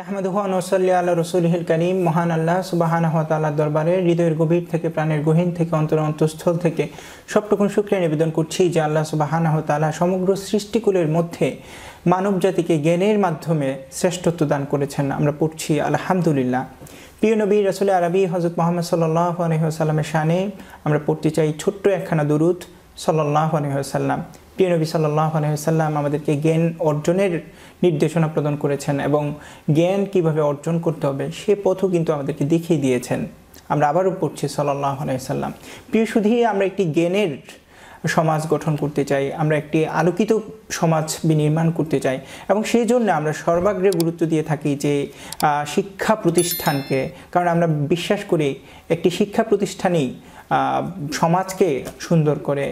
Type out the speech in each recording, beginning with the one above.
নাহমদুহান ওসল্লি আল্লাহ রসুলহিল করিম মহান আল্লাহ সুবাহান তাল্লাহ দরবারে হৃদয়ের গভীর থেকে প্রাণের গহীন থেকে অন্তর অন্তঃস্থল থেকে সবটুকুন শুক্রিয়া নিবেদন করছি যে আল্লাহ সুবাহান তাল্লাহ সমগ্র সৃষ্টিকুলের মধ্যে মানব জাতিকে জ্ঞানের মাধ্যমে শ্রেষ্ঠত্ব দান করেছেন আমরা পড়ছি আলহামদুলিল্লাহ প্রিয় নবী রসুল আরবি হজরত মোহাম্মদ সাল্লাহ আলহিহাসাল্লামের শানে আমরা পড়তে চাই ছোট্ট একখানা দুরুদ সাল্লাহ আলহিহাসাল্লাম প্রিয় নবী সাল্লাহ আলহিসাল্লাম আমাদেরকে জ্ঞান অর্জনের নির্দেশনা প্রদান করেছেন এবং জ্ঞান কিভাবে অর্জন করতে হবে সে পথও কিন্তু আমাদেরকে দেখিয়ে দিয়েছেন আমরা আবারও পড়ছি সাল্লাহ আলহিসাল্লাম প্রিয় শুধু আমরা একটি জ্ঞানের সমাজ গঠন করতে চাই আমরা একটি আলোকিত সমাজ বিনির্মাণ করতে চাই এবং সেই জন্য আমরা সর্বাগ্রে গুরুত্ব দিয়ে থাকি যে শিক্ষা প্রতিষ্ঠানকে কারণ আমরা বিশ্বাস করি একটি শিক্ষা প্রতিষ্ঠানই সমাজকে সুন্দর করে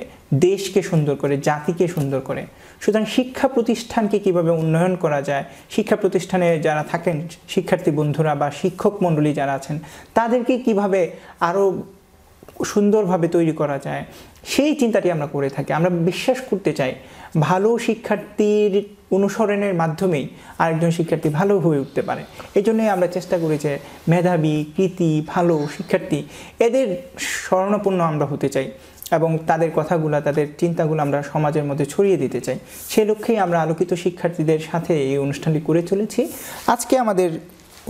দেশকে সুন্দর করে জাতিকে সুন্দর করে সুতরাং শিক্ষা প্রতিষ্ঠানকে কিভাবে উন্নয়ন করা যায় শিক্ষা প্রতিষ্ঠানে যারা থাকেন শিক্ষার্থী বন্ধুরা বা শিক্ষক মণ্ডলী যারা আছেন তাদেরকে কিভাবে আরও সুন্দরভাবে তৈরি করা যায় সেই চিন্তাটি আমরা করে থাকি আমরা বিশ্বাস করতে চাই ভালো শিক্ষার্থীর অনুসরণের মাধ্যমেই আরেকজন শিক্ষার্থী ভালো হয়ে উঠতে পারে এই জন্যই আমরা চেষ্টা করি যে মেধাবী কৃতি ভালো শিক্ষার্থী এদের স্মরণাপন্ন আমরা হতে চাই এবং তাদের কথাগুলো তাদের চিন্তাগুলো আমরা সমাজের মধ্যে ছড়িয়ে দিতে চাই সে লক্ষ্যেই আমরা আলোকিত শিক্ষার্থীদের সাথে এই অনুষ্ঠানটি করে চলেছি আজকে আমাদের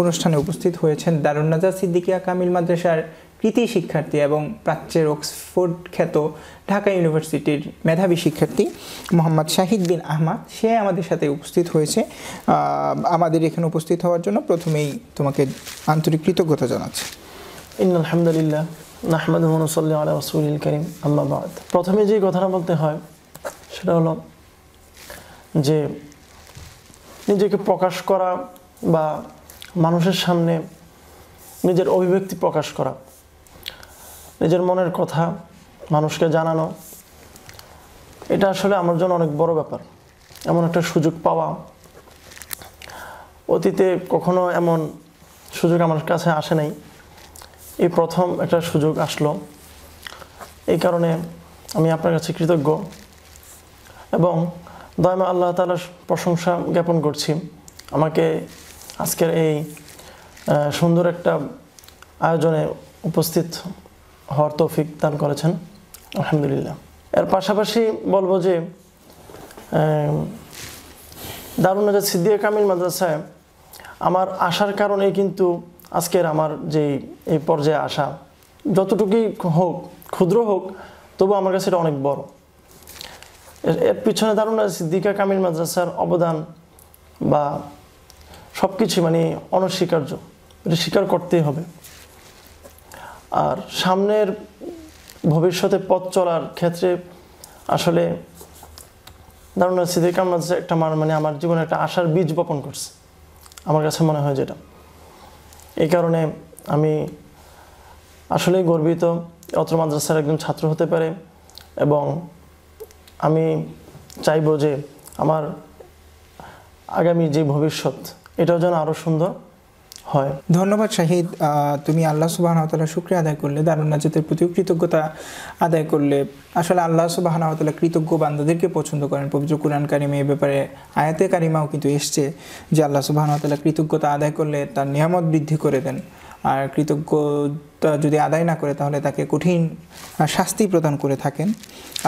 অনুষ্ঠানে উপস্থিত হয়েছেন দারুন্নাজা সিদ্দিকিয়া কামিল মাদ্রাসার কৃতি শিক্ষার্থী এবং প্রাচ্যের অক্সফোর্ড খ্যাত ঢাকা ইউনিভার্সিটির মেধাবী শিক্ষার্থী মোহাম্মদ শাহিদ বিন আহমাদ সে আমাদের সাথে উপস্থিত হয়েছে আমাদের এখানে উপস্থিত হওয়ার জন্য প্রথমেই তোমাকে আন্তরিক কৃতজ্ঞতা জানাচ্ছি আলহামদুলিল্লাহ নাহমদ হুনুসল্লি আলা রসুল করিম প্রথমে যে কথাটা বলতে হয় সেটা হলো যে নিজেকে প্রকাশ করা বা মানুষের সামনে নিজের অভিব্যক্তি প্রকাশ করা নিজের মনের কথা মানুষকে জানানো এটা আসলে আমার জন্য অনেক বড় ব্যাপার এমন একটা সুযোগ পাওয়া অতীতে কখনো এমন সুযোগ আমার কাছে আসে নাই এই প্রথম একটা সুযোগ আসলো এই কারণে আমি আপনার কাছে কৃতজ্ঞ এবং দয়মা আল্লাহ তালার প্রশংসা জ্ঞাপন করছি আমাকে আজকের এই সুন্দর একটা আয়োজনে উপস্থিত হওয়ার তৌফিক দান করেছেন আলহামদুলিল্লাহ এর পাশাপাশি বলবো যে দারুন সিদ্দিয়া কামিল মাদ্রাসায় আমার আসার কারণে কিন্তু আজকের আমার যে এই পর্যায়ে আসা যতটুকুই হোক ক্ষুদ্র হোক তবু আমার কাছে এটা অনেক বড় এর পিছনে দারুণ সিদ্দিকা কামিল মাদ্রাসার অবদান বা সব কিছু মানে অনস্বীকার্য এটা স্বীকার করতেই হবে আর সামনের ভবিষ্যতে পথ চলার ক্ষেত্রে আসলে দারুণ সিদ্দিকা মাদ্রাসা একটা মানে আমার জীবনে একটা আশার বীজ বপন করছে আমার কাছে মনে হয় যেটা এই কারণে আমি আসলেই গর্বিত অত্র মাদ্রাসার একজন ছাত্র হতে পারে এবং আমি চাইব যে আমার আগামী যে ভবিষ্যৎ এটাও যেন আরও সুন্দর হয় ধন্যবাদ শাহিদ তুমি আল্লাহ সুবাহনতলা শুক্রিয়া আদায় করলে দারুন নাজাতের প্রতি কৃতজ্ঞতা আদায় করলে আসলে আল্লাহ সুবাহনতলা কৃতজ্ঞ বান্দাদেরকে পছন্দ করেন পবিত্র কোরআন কারিমে এ ব্যাপারে আয়াতে কারিমাও কিন্তু এসছে যে আল্লাহ সুবাহনতলা কৃতজ্ঞতা আদায় করলে তার নিয়ামত বৃদ্ধি করে দেন আর কৃতজ্ঞতা যদি আদায় না করে তাহলে তাকে কঠিন শাস্তি প্রদান করে থাকেন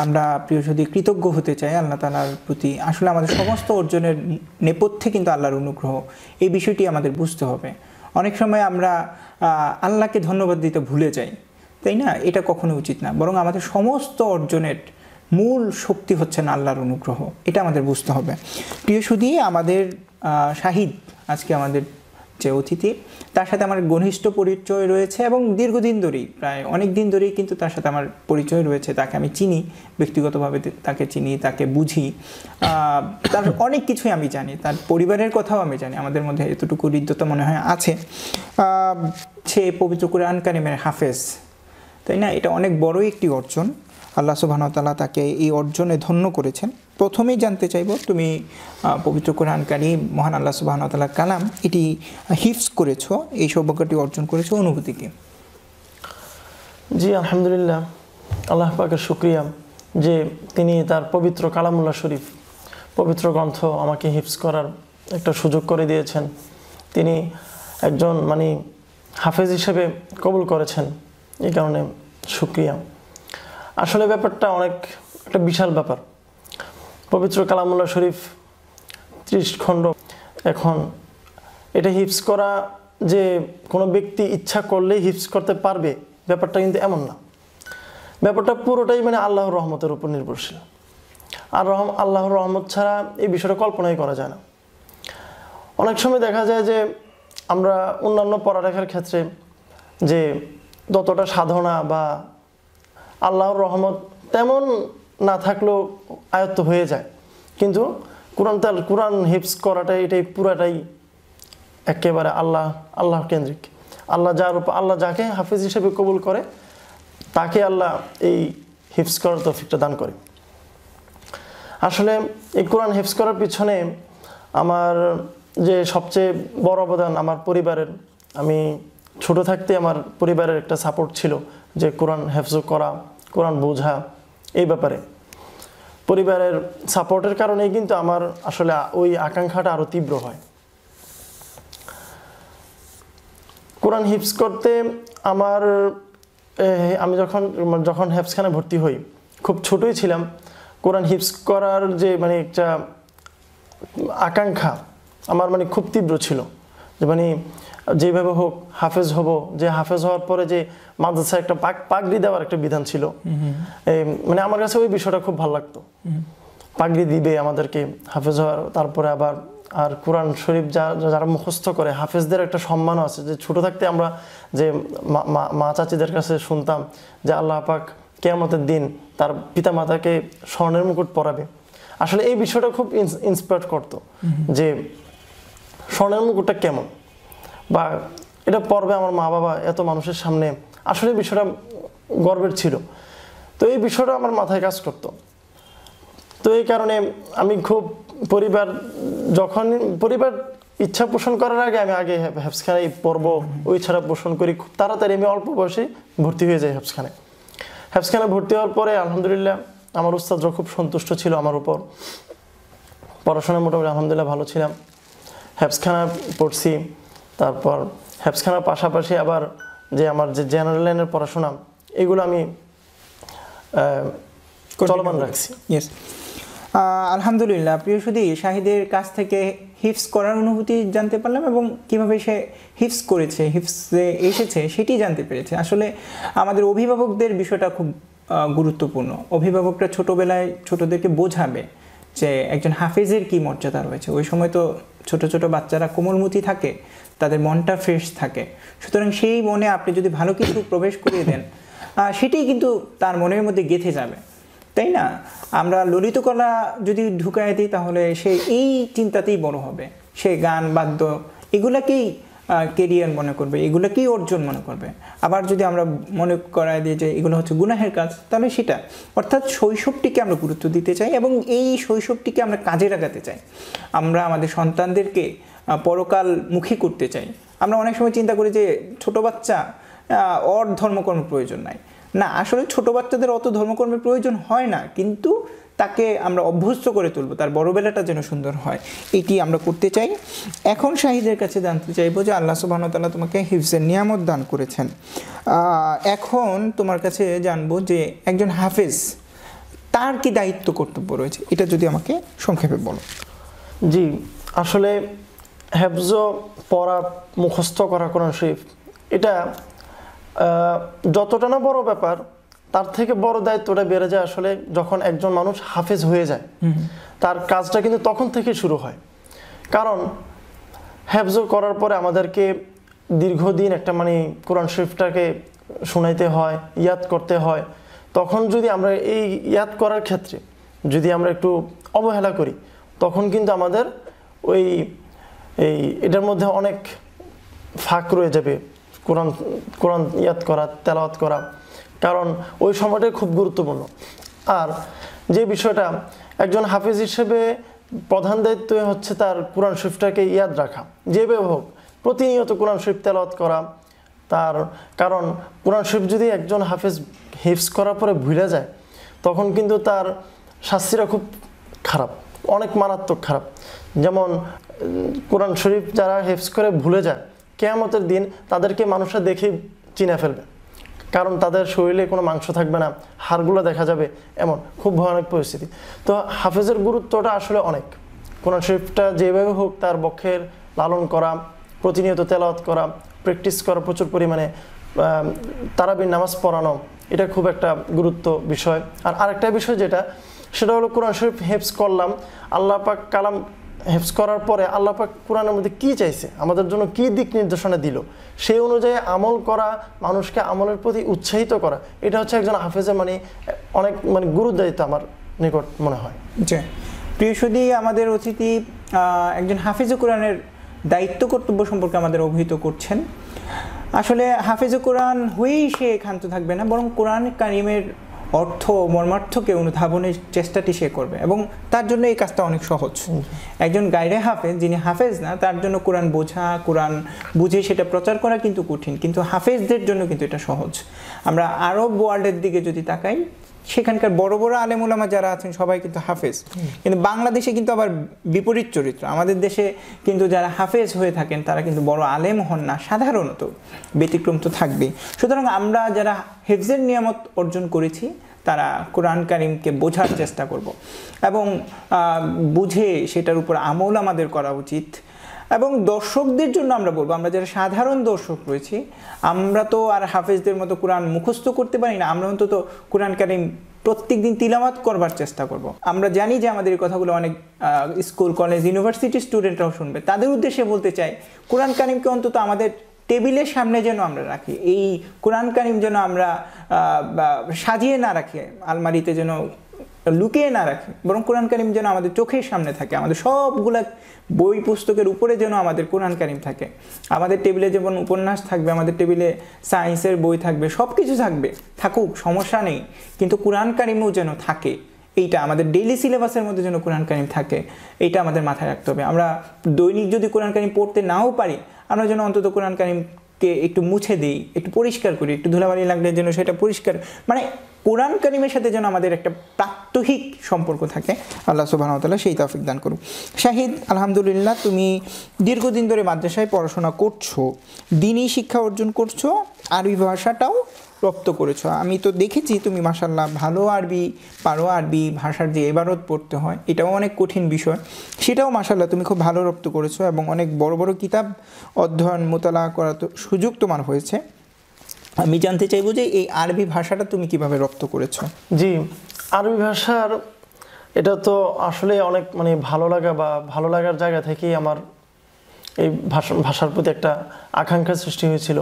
আমরা প্রিয় যদি কৃতজ্ঞ হতে চাই আল্লাহ তালার প্রতি আসলে আমাদের সমস্ত অর্জনের নেপথ্যে কিন্তু আল্লাহর অনুগ্রহ এই বিষয়টি আমাদের বুঝতে হবে অনেক সময় আমরা আল্লাহকে ধন্যবাদ দিতে ভুলে যাই তাই না এটা কখনো উচিত না বরং আমাদের সমস্ত অর্জনের মূল শক্তি হচ্ছেন আল্লাহর অনুগ্রহ এটা আমাদের বুঝতে হবে প্রিয় শুধু আমাদের শাহিদ আজকে আমাদের যে অতিথি তার সাথে আমার ঘনিষ্ঠ পরিচয় রয়েছে এবং দীর্ঘদিন ধরেই প্রায় অনেক দিন ধরেই কিন্তু তার সাথে আমার পরিচয় রয়েছে তাকে আমি চিনি ব্যক্তিগতভাবে তাকে চিনি তাকে বুঝি তার অনেক কিছুই আমি জানি তার পরিবারের কথাও আমি জানি আমাদের মধ্যে এতটুকু হৃদ্যতা মনে হয় আছে সে পবিত্র কুরআন কারিমের হাফেজ তাই না এটা অনেক বড়ই একটি অর্জন আল্লাহ সুবাহতাল্লাহ তাকে এই অর্জনে ধন্য করেছেন প্রথমেই জানতে চাইব তুমি পবিত্র কোরআনকারী মহান আল্লাহ সুবাহতাল্লাহ কালাম এটি হিফস করেছ এই সৌভাগ্যটি অর্জন করেছো অনুভূতি কি জি আলহামদুলিল্লাহ আল্লাহ পাকের শুক্রিয়া যে তিনি তার পবিত্র কালামুল্লাহ শরীফ পবিত্র গ্রন্থ আমাকে হিফস করার একটা সুযোগ করে দিয়েছেন তিনি একজন মানে হাফেজ হিসেবে কবুল করেছেন এই কারণে শুক্রিয়া আসলে ব্যাপারটা অনেক একটা বিশাল ব্যাপার পবিত্র কালামুল্লা শরীফ ত্রিশ খণ্ড এখন এটা হিপস করা যে কোনো ব্যক্তি ইচ্ছা করলে হিপস করতে পারবে ব্যাপারটা কিন্তু এমন না ব্যাপারটা পুরোটাই মানে আল্লাহর রহমতের উপর নির্ভরশীল আর রহম আল্লাহর রহমত ছাড়া এই বিষয়টা কল্পনাই করা যায় না অনেক সময় দেখা যায় যে আমরা অন্যান্য পড়ালেখার ক্ষেত্রে যে যতটা সাধনা বা আল্লাহর রহমত তেমন না থাকলেও আয়ত্ত হয়ে যায় কিন্তু কোরআন তাল কোরআন হিপস করাটা এটাই পুরাটাই একেবারে আল্লাহ আল্লাহ কেন্দ্রিক আল্লাহ যার উপর আল্লাহ যাকে হাফিজ হিসেবে কবুল করে তাকে আল্লাহ এই হিপস করার তফিকটা দান করে আসলে এই কোরআন হিপস করার পিছনে আমার যে সবচেয়ে বড় অবদান আমার পরিবারের আমি ছোট থাকতে আমার পরিবারের একটা সাপোর্ট ছিল যে কোরআন হেফজ করা কোরআন বোঝা এই ব্যাপারে পরিবারের সাপোর্টের কারণেই কিন্তু আমার আসলে ওই আকাঙ্ক্ষাটা আরও তীব্র হয় কোরআন হিপস করতে আমার আমি যখন যখন হেফসখানে ভর্তি হই খুব ছোটই ছিলাম কোরআন হিপস করার যে মানে একটা আকাঙ্ক্ষা আমার মানে খুব তীব্র ছিল যে মানে যেভাবে হোক হাফেজ হব যে হাফেজ হওয়ার পরে যে মাদ্রাসা একটা পাক পাগড়ি দেওয়ার একটা বিধান ছিল মানে আমার কাছে ওই বিষয়টা খুব ভালো লাগতো পাগড়ি দিবে আমাদেরকে হাফেজ হওয়ার তারপরে আবার আর কোরআন শরীফ যা যারা মুখস্থ করে হাফেজদের একটা সম্মানও আছে যে ছোট থাকতে আমরা যে মা চাচিদের কাছে শুনতাম যে আল্লাহ পাক কেয়ামতের দিন তার পিতা মাতাকে স্বর্ণের মুকুট পরাবে আসলে এই বিষয়টা খুব ইন্সপায়ার করতো যে স্বর্ণের মুকুটটা কেমন বা এটা পর্বে আমার মা বাবা এত মানুষের সামনে আসলে বিষয়টা গর্বের ছিল তো এই বিষয়টা আমার মাথায় কাজ করতো তো এই কারণে আমি খুব পরিবার যখন পরিবার ইচ্ছা পোষণ করার আগে আমি আগে হ্যাপসখানে পর্ব ওই ছাড়া পোষণ করি খুব তাড়াতাড়ি আমি অল্প বয়সে ভর্তি হয়ে যাই হ্যাপসখানে হ্যাপসখানে ভর্তি হওয়ার পরে আলহামদুলিল্লাহ আমার উস্তাদ খুব সন্তুষ্ট ছিল আমার উপর পড়াশোনা মোটামুটি আলহামদুলিল্লাহ ভালো ছিলাম হ্যাপসখানা পড়ছি তারপর হ্যাপসখানার পাশাপাশি আবার যে আমার যে জেনারেল লাইনের পড়াশোনা এগুলো আমি চলমান রাখছি ইয়েস আলহামদুলিল্লাহ প্রিয় সুদী শাহিদের কাছ থেকে হিফস করার অনুভূতি জানতে পারলাম এবং কিভাবে সে হিফস করেছে হিফসে এসেছে সেটি জানতে পেরেছে আসলে আমাদের অভিভাবকদের বিষয়টা খুব গুরুত্বপূর্ণ অভিভাবকরা ছোটোবেলায় ছোটোদেরকে বোঝাবে যে একজন হাফেজের কি মর্যাদা রয়েছে ওই সময় তো ছোট ছোট বাচ্চারা কোমলমতি থাকে তাদের মনটা ফ্রেশ থাকে সুতরাং সেই মনে আপনি যদি ভালো কিছু প্রবেশ করিয়ে দেন সেটাই কিন্তু তার মনের মধ্যে গেঁথে যাবে তাই না আমরা ললিতকলা যদি ঢুকাই দিই তাহলে সে এই চিন্তাতেই বড় হবে সে গান বাদ্য এগুলাকেই কেরিয়ার মনে করবে এগুলোকেই অর্জন মনে করবে আবার যদি আমরা মনে করায় দিই যে এগুলো হচ্ছে গুনাহের কাজ তাহলে সেটা অর্থাৎ শৈশবটিকে আমরা গুরুত্ব দিতে চাই এবং এই শৈশবটিকে আমরা কাজে লাগাতে চাই আমরা আমাদের সন্তানদেরকে পরকাল মুখী করতে চাই আমরা অনেক সময় চিন্তা করি যে ছোট বাচ্চা অর ধর্মকর্ম প্রয়োজন নাই না আসলে ছোট বাচ্চাদের অত ধর্মকর্মের প্রয়োজন হয় না কিন্তু তাকে আমরা অভ্যস্ত করে তুলব তার বড়বেলাটা যেন সুন্দর হয় এটি আমরা করতে চাই এখন শাহিদের কাছে জানতে চাইবো যে আল্লাহ তাল্লাহ তোমাকে হিফজের নিয়ামত দান করেছেন এখন তোমার কাছে জানবো যে একজন হাফেজ তার কি দায়িত্ব কর্তব্য রয়েছে এটা যদি আমাকে সংক্ষেপে বলো জি আসলে হেফজ পড়া মুখস্থ করা কোরআন শরীফ এটা যতটা না বড় ব্যাপার তার থেকে বড় দায়িত্বটা বেড়ে যায় আসলে যখন একজন মানুষ হাফেজ হয়ে যায় তার কাজটা কিন্তু তখন থেকে শুরু হয় কারণ হেফজ করার পরে আমাদেরকে দীর্ঘদিন একটা মানে কোরআন শরীফটাকে শোনাইতে হয় ইয়াদ করতে হয় তখন যদি আমরা এই ইয়াদ করার ক্ষেত্রে যদি আমরা একটু অবহেলা করি তখন কিন্তু আমাদের ওই এই এটার মধ্যে অনেক ফাঁক রয়ে যাবে কোরআন কোরআন ইয়াদ করা তেলাওয়াত করা কারণ ওই সময়টাই খুব গুরুত্বপূর্ণ আর যে বিষয়টা একজন হাফিজ হিসেবে প্রধান দায়িত্ব হচ্ছে তার কোরআন শরীফটাকে ইয়াদ রাখা যেভাবে হোক প্রতিনিয়ত কোরআন শরীফ তেলাওয়াত করা তার কারণ কোরআন শরীফ যদি একজন হাফেজ হিফস করার পরে ভুলে যায় তখন কিন্তু তার শাস্তিটা খুব খারাপ অনেক মারাত্মক খারাপ যেমন কোরআন শরীফ যারা হেফস করে ভুলে যায় কেয়ামতের দিন তাদেরকে মানুষরা দেখে চিনে ফেলবে কারণ তাদের শরীরে কোনো মাংস থাকবে না হাড়গুলো দেখা যাবে এমন খুব ভয়ানক পরিস্থিতি তো হাফেজের গুরুত্বটা আসলে অনেক কোরআন শরীফটা যেভাবে হোক তার বক্ষের লালন করা প্রতিনিয়ত তেলাওয়াত করা প্র্যাকটিস করা প্রচুর পরিমাণে তারাবির নামাজ পড়ানো এটা খুব একটা গুরুত্ব বিষয় আর আরেকটা বিষয় যেটা সেটা হলো কোরআন শরীফ হেফস করলাম আল্লাহ পাক কালাম হেফস করার পরে পাক কোরআনের মধ্যে কী চাইছে আমাদের জন্য কি দিক নির্দেশনা দিল সেই অনুযায়ী আমল করা মানুষকে আমলের প্রতি উৎসাহিত করা এটা হচ্ছে একজন হাফেজের মানে অনেক মানে গুরুদায়িত্ব আমার নিকট মনে হয় যে প্রিয় সুদি আমাদের অতিথি একজন হাফিজে কোরআনের দায়িত্ব কর্তব্য সম্পর্কে আমাদের অভিহিত করছেন আসলে হাফিজে কোরআন হয়েই সে ক্ষান্ত থাকবে না বরং কোরআন কারিমের অর্থ মর্মার্থকে অনুধাবনের চেষ্টাটি সে করবে এবং তার জন্য এই কাজটা অনেক সহজ একজন গাইরে হাফেজ যিনি হাফেজ না তার জন্য কোরআন বোঝা কোরআন বুঝে সেটা প্রচার করা কিন্তু কঠিন কিন্তু হাফেজদের জন্য কিন্তু এটা সহজ আমরা আরব ওয়ার্ল্ডের দিকে যদি তাকাই সেখানকার বড় বড় আলেমুলামা যারা আছেন সবাই কিন্তু হাফেজ কিন্তু বাংলাদেশে কিন্তু আবার বিপরীত চরিত্র আমাদের দেশে কিন্তু যারা হাফেজ হয়ে থাকেন তারা কিন্তু বড় আলেম হন না সাধারণত ব্যতিক্রম তো থাকবেই সুতরাং আমরা যারা হেফজের নিয়ামত অর্জন করেছি তারা কোরআন কারিমকে বোঝার চেষ্টা করব এবং বুঝে সেটার উপর আমল আমাদের করা উচিত এবং দর্শকদের জন্য আমরা বলবো আমরা যারা সাধারণ দর্শক রয়েছি আমরা তো আর হাফেজদের মতো কোরআন মুখস্থ করতে পারি না আমরা অন্তত কোরআন কারিম প্রত্যেক দিন তিলামাত করবার চেষ্টা করব। আমরা জানি যে আমাদের কথাগুলো অনেক স্কুল কলেজ ইউনিভার্সিটি স্টুডেন্টরাও শুনবে তাদের উদ্দেশ্যে বলতে চাই কোরআন কারিমকে অন্তত আমাদের টেবিলের সামনে যেন আমরা রাখি এই কোরআন কারিম যেন আমরা সাজিয়ে না রাখি আলমারিতে যেন লুকিয়ে না রাখে বরং কোরআন কারিম যেন আমাদের চোখের সামনে থাকে আমাদের সবগুলা বই পুস্তকের উপরে যেন আমাদের কোরআন কারিম থাকে আমাদের টেবিলে যেমন উপন্যাস থাকবে আমাদের টেবিলে সায়েন্সের বই থাকবে সব কিছু থাকবে থাকুক সমস্যা নেই কিন্তু কোরআন কারিমও যেন থাকে এইটা আমাদের ডেইলি সিলেবাসের মধ্যে যেন কোরআন কারিম থাকে এটা আমাদের মাথায় রাখতে হবে আমরা দৈনিক যদি কোরআন কারিম পড়তে নাও পারি আমরা যেন অন্তত কোরআন কারিমকে একটু মুছে দিই একটু পরিষ্কার করি একটু ধুলাবালি লাগলে যেন সেটা পরিষ্কার মানে কোরআন করিমের সাথে যেন আমাদের একটা প্রাত্যহিক সম্পর্ক থাকে আল্লাহ সুবাহতাল্লাহ সেই তফিক দান করুক শাহিদ আলহামদুলিল্লাহ তুমি দীর্ঘদিন ধরে মাদ্রাসায় পড়াশোনা করছো দিনই শিক্ষা অর্জন করছো আরবি ভাষাটাও রপ্ত করেছো আমি তো দেখেছি তুমি মাসাল্লাহ ভালো আরবি পারো আরবি ভাষার যে এবারত পড়তে হয় এটাও অনেক কঠিন বিষয় সেটাও মাসাল্লাহ তুমি খুব ভালো রপ্ত করেছো এবং অনেক বড় বড় কিতাব অধ্যয়ন মোতালা করার সুযোগ তোমার হয়েছে আমি জানতে চাইবো যে এই আরবি ভাষাটা তুমি কিভাবে রপ্ত করেছো জি আরবি ভাষার এটা তো আসলে অনেক মানে ভালো লাগা বা ভালো লাগার জায়গা থেকেই আমার এই ভাষা ভাষার প্রতি একটা আকাঙ্ক্ষা সৃষ্টি হয়েছিল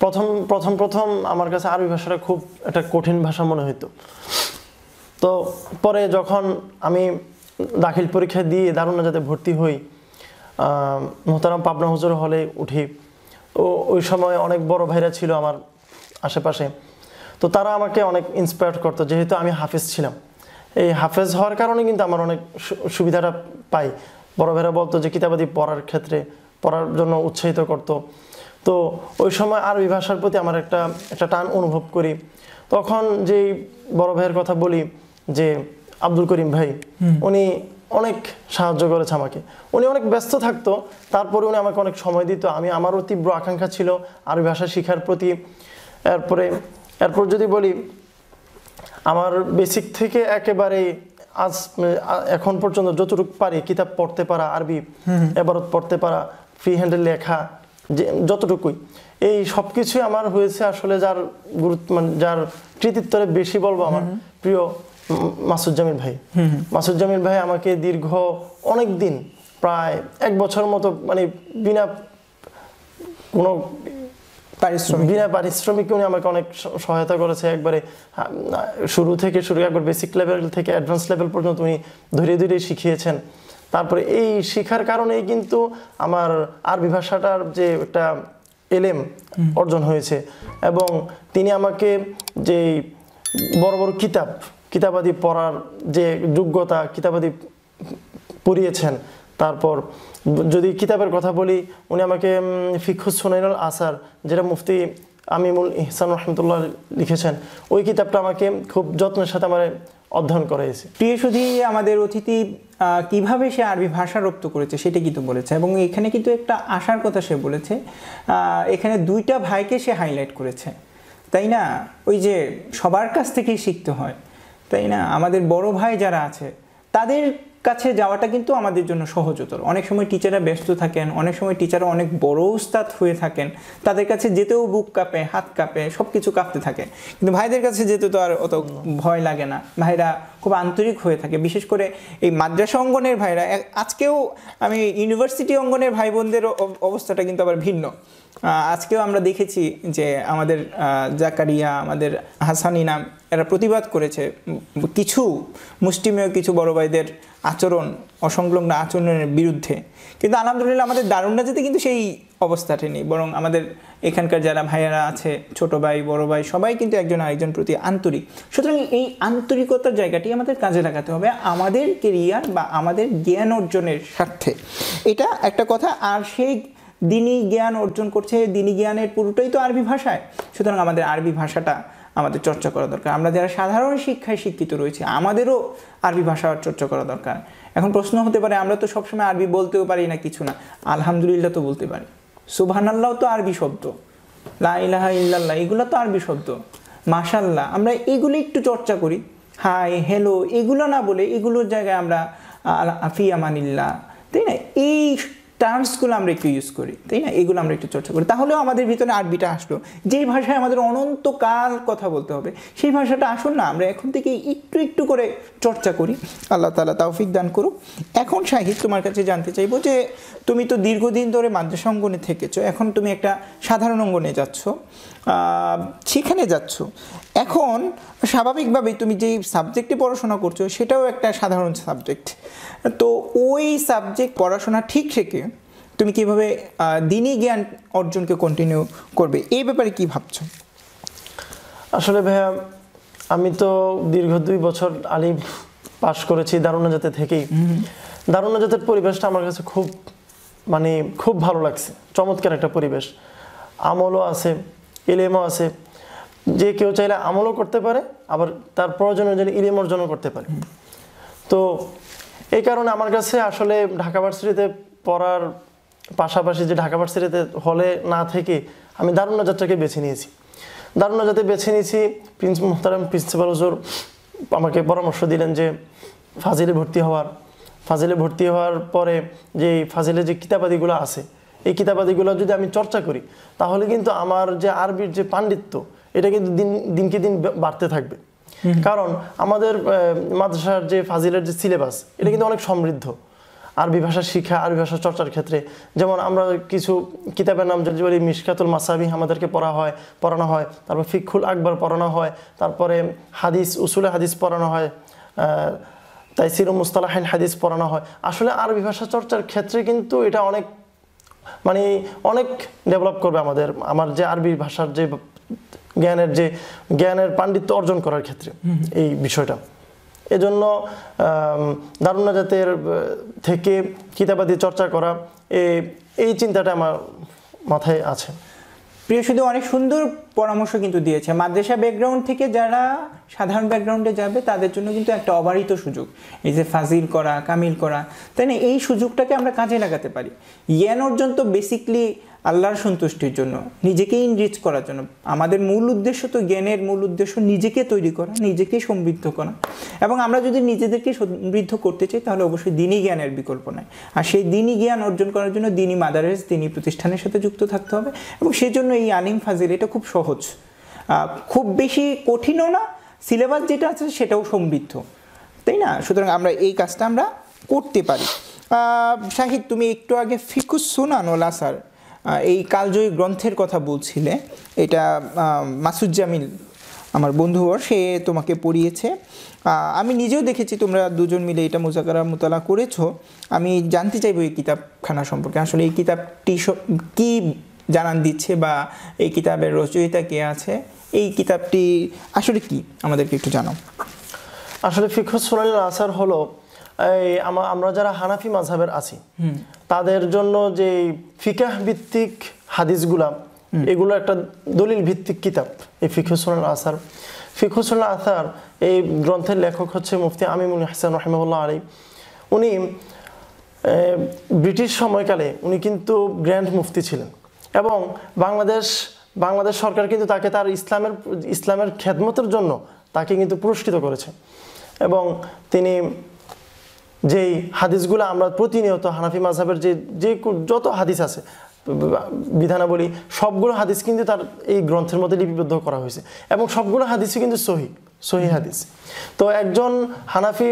প্রথম প্রথম প্রথম আমার কাছে আরবি ভাষাটা খুব একটা কঠিন ভাষা মনে হতো তো পরে যখন আমি দাখিল পরীক্ষা দিয়ে দারুণ যাতে ভর্তি হই মোহতারাম পাবনা হুজুর হলে উঠি ও ওই সময় অনেক বড় ভাইরা ছিল আমার আশেপাশে তো তারা আমাকে অনেক ইন্সপায়ার করতো যেহেতু আমি হাফেজ ছিলাম এই হাফেজ হওয়ার কারণে কিন্তু আমার অনেক সুবিধাটা পাই বড় ভাইরা বলতো যে কিতাবাদি পড়ার ক্ষেত্রে পড়ার জন্য উৎসাহিত করত তো ওই সময় আরবি ভাষার প্রতি আমার একটা একটা টান অনুভব করি তখন যেই বড় ভাইয়ের কথা বলি যে আব্দুল করিম ভাই উনি অনেক সাহায্য করেছে আমাকে উনি অনেক ব্যস্ত থাকতো তারপরে উনি আমাকে অনেক সময় দিত আমি আমারও তীব্র আকাঙ্ক্ষা ছিল আরবি ভাষা শেখার প্রতি এরপরে এরপর যদি বলি আমার বেসিক থেকে একেবারে আজ এখন পর্যন্ত যতটুকু পারি কিতাব পড়তে পারা আরবি এবারত পড়তে পারা ফ্রি হ্যান্ডে লেখা যে যতটুকুই এই সব কিছুই আমার হয়েছে আসলে যার গুরুত্ব মানে যার কৃতিত্বরে বেশি বলবো আমার প্রিয় মাসুদ ভাই মাসুদ ভাই আমাকে দীর্ঘ অনেক দিন প্রায় এক বছর মতো মানে বিনা কোনো পারিশ্রমিক বিনা পারিশ্রমিক উনি আমাকে অনেক সহায়তা করেছে একবারে শুরু থেকে শুরু একবার বেসিক লেভেল থেকে অ্যাডভান্স লেভেল পর্যন্ত উনি ধীরে ধীরে শিখিয়েছেন তারপরে এই শিখার কারণেই কিন্তু আমার আরবি ভাষাটার যে একটা এলেম অর্জন হয়েছে এবং তিনি আমাকে যে বড় বড় কিতাব কিতাবাদি পড়ার যে যোগ্যতা কিতাবাদি পড়িয়েছেন তারপর যদি কিতাবের কথা বলি উনি আমাকে ফিক্ষু সোনাইনুল আসার যেটা মুফতি আমিমুল ইহসান রহমতুল্লাহ লিখেছেন ওই কিতাবটা আমাকে খুব যত্নের সাথে আমার অধ্যয়ন করেছে প্রিয় সুধি আমাদের অতিথি কিভাবে সে আরবি ভাষা রপ্ত করেছে সেটা কিন্তু বলেছে এবং এখানে কিন্তু একটা আশার কথা সে বলেছে এখানে দুইটা ভাইকে সে হাইলাইট করেছে তাই না ওই যে সবার কাছ থেকেই শিখতে হয় তাই না আমাদের বড় ভাই যারা আছে তাদের কাছে যাওয়াটা কিন্তু আমাদের জন্য সহজতর অনেক সময় টিচাররা ব্যস্ত থাকেন অনেক সময় টিচাররা অনেক বড় উস্তাদ হয়ে থাকেন তাদের কাছে যেতেও বুক কাঁপে হাত কাঁপে সব কিছু কাঁপতে থাকে কিন্তু ভাইদের কাছে যেতে তো আর অত ভয় লাগে না ভাইরা খুব আন্তরিক হয়ে থাকে বিশেষ করে এই মাদ্রাসা অঙ্গনের ভাইরা আজকেও আমি ইউনিভার্সিটি অঙ্গনের ভাই বোনদের অবস্থাটা কিন্তু আবার ভিন্ন আজকেও আমরা দেখেছি যে আমাদের জাকারিয়া আমাদের হাসানি এরা প্রতিবাদ করেছে কিছু মুষ্টিমেয় কিছু বড় ভাইদের আচরণ অসংলগ্ন আচরণের বিরুদ্ধে কিন্তু আলহামদুলিল্লাহ আমাদের যেতে কিন্তু সেই অবস্থাটি নেই বরং আমাদের এখানকার যারা ভাইয়েরা আছে ছোট ভাই বড় ভাই সবাই কিন্তু একজন আরেকজন প্রতি আন্তরিক সুতরাং এই আন্তরিকতার জায়গাটি আমাদের কাজে লাগাতে হবে আমাদের কেরিয়ার বা আমাদের জ্ঞান অর্জনের স্বার্থে এটা একটা কথা আর সেই দিনই জ্ঞান অর্জন করছে দিনই জ্ঞানের পুরোটাই তো আরবি ভাষায় সুতরাং আমাদের আরবি ভাষাটা আমাদের চর্চা করা দরকার আমরা যারা সাধারণ শিক্ষায় শিক্ষিত রয়েছে আমাদেরও আরবি ভাষা চর্চা করা দরকার এখন প্রশ্ন হতে পারে আমরা তো সবসময় আরবি বলতেও পারি না কিছু না আলহামদুলিল্লাহ তো বলতে পারি সুবহানাল্লাহ তো আরবি শব্দ লা ইলাহা ইল্লাল্লাহ এগুলো তো আরবি শব্দ মাসাল্লাহ আমরা এগুলো একটু চর্চা করি হাই হ্যালো এগুলো না বলে এগুলোর জায়গায় আমরা আফিয়ামানিল্লাহ তাই না এই টার্মসগুলো আমরা একটু ইউজ করি তাই না এগুলো আমরা একটু চর্চা করি তাহলেও আমাদের ভিতরে আরবিটা আসলো যেই ভাষায় আমাদের অনন্তকাল কথা বলতে হবে সেই ভাষাটা আসুন না আমরা এখন থেকে একটু একটু করে চর্চা করি আল্লাহ তালা তাওফিক দান করুক এখন শাহিদ তোমার কাছে জানতে চাইবো যে তুমি তো দীর্ঘদিন ধরে মাদ্রাসা অঙ্গনে থেকেছো এখন তুমি একটা সাধারণ অঙ্গনে যাচ্ছ সেখানে যাচ্ছ এখন স্বাভাবিকভাবেই তুমি যেই সাবজেক্টে পড়াশোনা করছো সেটাও একটা সাধারণ সাবজেক্ট তো ওই সাবজেক্ট পড়াশোনা ঠিক থেকে তুমি কিভাবে দিনই জ্ঞান অর্জনকে কন্টিনিউ করবে এই ব্যাপারে কি ভাবছো আসলে ভাইয়া আমি তো দীর্ঘ দুই বছর আলি পাশ করেছি জাতে থেকেই জাতের পরিবেশটা আমার কাছে খুব মানে খুব ভালো লাগছে চমৎকার একটা পরিবেশ আমলও আছে ইলেমও আছে যে কেউ চাইলে আমলও করতে পারে আবার তার প্রয়োজন অনুযায়ী ইলেম অর্জনও করতে পারে তো এই কারণে আমার কাছে আসলে ঢাকা ভার্সিটিতে পড়ার পাশাপাশি যে ঢাকা ভার্সিটিতে হলে না থেকে আমি দারুণ যাত্রাকে বেছে নিয়েছি দারুণ যাতে বেছে নিয়েছি প্রিন্স মোহতারাম প্রিন্সিপাল হুজুর আমাকে পরামর্শ দিলেন যে ফাজিলে ভর্তি হওয়ার ফাজিলে ভর্তি হওয়ার পরে যে ফাজিলে যে কিতাবাদিগুলো আছে এই কিতাবাদিগুলো যদি আমি চর্চা করি তাহলে কিন্তু আমার যে আরবির যে পাণ্ডিত্য এটা কিন্তু দিন দিনকে দিন বাড়তে থাকবে কারণ আমাদের মাদ্রাসার যে ফাজিলের যে সিলেবাস এটা কিন্তু অনেক সমৃদ্ধ আরবি ভাষা শিক্ষা আরবি ভাষা চর্চার ক্ষেত্রে যেমন আমরা কিছু কিতাবের নাম যদি বলি মিসকাতুল মাসাবি আমাদেরকে পড়া হয় পড়ানো হয় তারপর ফিক্ষুল আকবর পড়ানো হয় তারপরে হাদিস উসুলে হাদিস পড়ানো হয় তাই তাইসির মুস্তালাহিন হাদিস পড়ানো হয় আসলে আরবি ভাষা চর্চার ক্ষেত্রে কিন্তু এটা অনেক মানে অনেক ডেভেলপ করবে আমাদের আমার যে আরবি ভাষার যে জ্ঞানের যে জ্ঞানের পাণ্ডিত্য অর্জন করার ক্ষেত্রে এই বিষয়টা এজন্য দারুণা জাতের থেকে কিতাবাদি চর্চা করা এই চিন্তাটা আমার মাথায় আছে প্রিয় শুধু অনেক সুন্দর পরামর্শ কিন্তু দিয়েছে মাদ্রাসা ব্যাকগ্রাউন্ড থেকে যারা সাধারণ ব্যাকগ্রাউন্ডে যাবে তাদের জন্য কিন্তু একটা অবারিত সুযোগ এই যে ফাজিল করা কামিল করা তাই না এই সুযোগটাকে আমরা কাজে লাগাতে পারি জ্ঞান অর্জন তো বেসিকলি আল্লাহর সন্তুষ্টির জন্য নিজেকে ইনরিচ করার জন্য আমাদের মূল উদ্দেশ্য তো জ্ঞানের মূল উদ্দেশ্য নিজেকে তৈরি করা নিজেকে সমৃদ্ধ করা এবং আমরা যদি নিজেদেরকে সমৃদ্ধ করতে চাই তাহলে অবশ্যই দিনই জ্ঞানের বিকল্প নয় আর সেই দিনই জ্ঞান অর্জন করার জন্য দিনই মাদারেস দিনই প্রতিষ্ঠানের সাথে যুক্ত থাকতে হবে এবং সেজন্য এই আলিম ফাজিল এটা খুব সহজ সহজ খুব বেশি কঠিনও না সিলেবাস যেটা আছে সেটাও সমৃদ্ধ তাই না সুতরাং আমরা এই কাজটা আমরা করতে পারি শাহিদ তুমি একটু আগে ফিকুস সুনানোলা স্যার এই কালজয়ী গ্রন্থের কথা বলছিলে এটা মাসুজ্জামিল আমার বন্ধুবর সে তোমাকে পড়িয়েছে আমি নিজেও দেখেছি তোমরা দুজন মিলে এটা মোজাকারা মোতালা করেছো আমি জানতে চাইব এই কিতাবখানা সম্পর্কে আসলে এই কিতাবটি কী জানান দিচ্ছে বা এই কিতাবের রচয়িতা কে আছে এই কিতাবটি আসলে কি আমাদেরকে একটু জানাও আসলে ফিখুস সুনাল আসার হলো এই আমরা যারা হানাফি মাঝহের আছি তাদের জন্য যে ফিকাহ ভিত্তিক হাদিসগুলা এগুলো একটা দলিল ভিত্তিক কিতাব এই ফিখুসুল আসার ফিখুসুল আসার এই গ্রন্থের লেখক হচ্ছে মুফতি আমিমুল হাসান রহমুল্লাহ আলী উনি ব্রিটিশ সময়কালে উনি কিন্তু গ্র্যান্ড মুফতি ছিলেন এবং বাংলাদেশ বাংলাদেশ সরকার কিন্তু তাকে তার ইসলামের ইসলামের খেদমতের জন্য তাকে কিন্তু পুরস্কৃত করেছে এবং তিনি যেই হাদিসগুলো আমরা প্রতিনিয়ত হানাফি মাজহাবের যে যে যত হাদিস আছে বিধানাবলী সবগুলো হাদিস কিন্তু তার এই গ্রন্থের মধ্যে লিপিবদ্ধ করা হয়েছে এবং সবগুলো হাদিসই কিন্তু সহি সহি হাদিস তো একজন হানাফি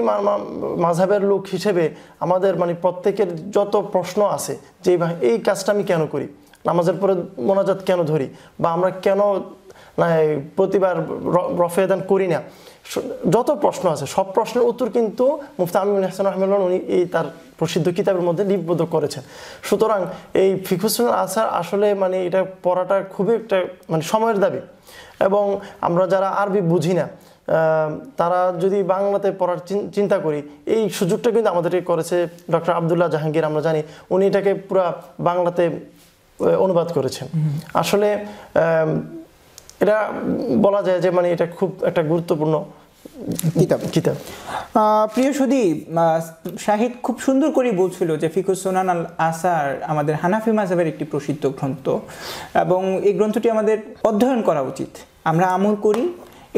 মাঝহের লোক হিসেবে আমাদের মানে প্রত্যেকের যত প্রশ্ন আছে যে এই কাজটা আমি কেন করি নামাজের পরে মোনাজাত কেন ধরি বা আমরা কেন প্রতিবার রফেদান করি না যত প্রশ্ন আছে সব প্রশ্নের উত্তর কিন্তু মুফতা আমিন হাসান রহমান উনি এই তার প্রসিদ্ধ কিতাবের মধ্যে লিপিবদ্ধ করেছেন সুতরাং এই ফিকুসুল আসার আসলে মানে এটা পড়াটা খুবই একটা মানে সময়ের দাবি এবং আমরা যারা আরবি বুঝি না তারা যদি বাংলাতে পড়ার চিন্তা করি এই সুযোগটা কিন্তু আমাদেরকে করেছে ডক্টর আবদুল্লাহ জাহাঙ্গীর আমরা জানি উনি এটাকে পুরা বাংলাতে অনুবাদ করেছেন আসলে এটা বলা যায় যে মানে এটা খুব একটা গুরুত্বপূর্ণ কিতাব কিতাব প্রিয় সুদী শাহিদ খুব সুন্দর করেই বলছিল যে ফিকুস সোনান আল আসার আমাদের হানাফি মাজাবের একটি প্রসিদ্ধ গ্রন্থ এবং এই গ্রন্থটি আমাদের অধ্যয়ন করা উচিত আমরা আমল করি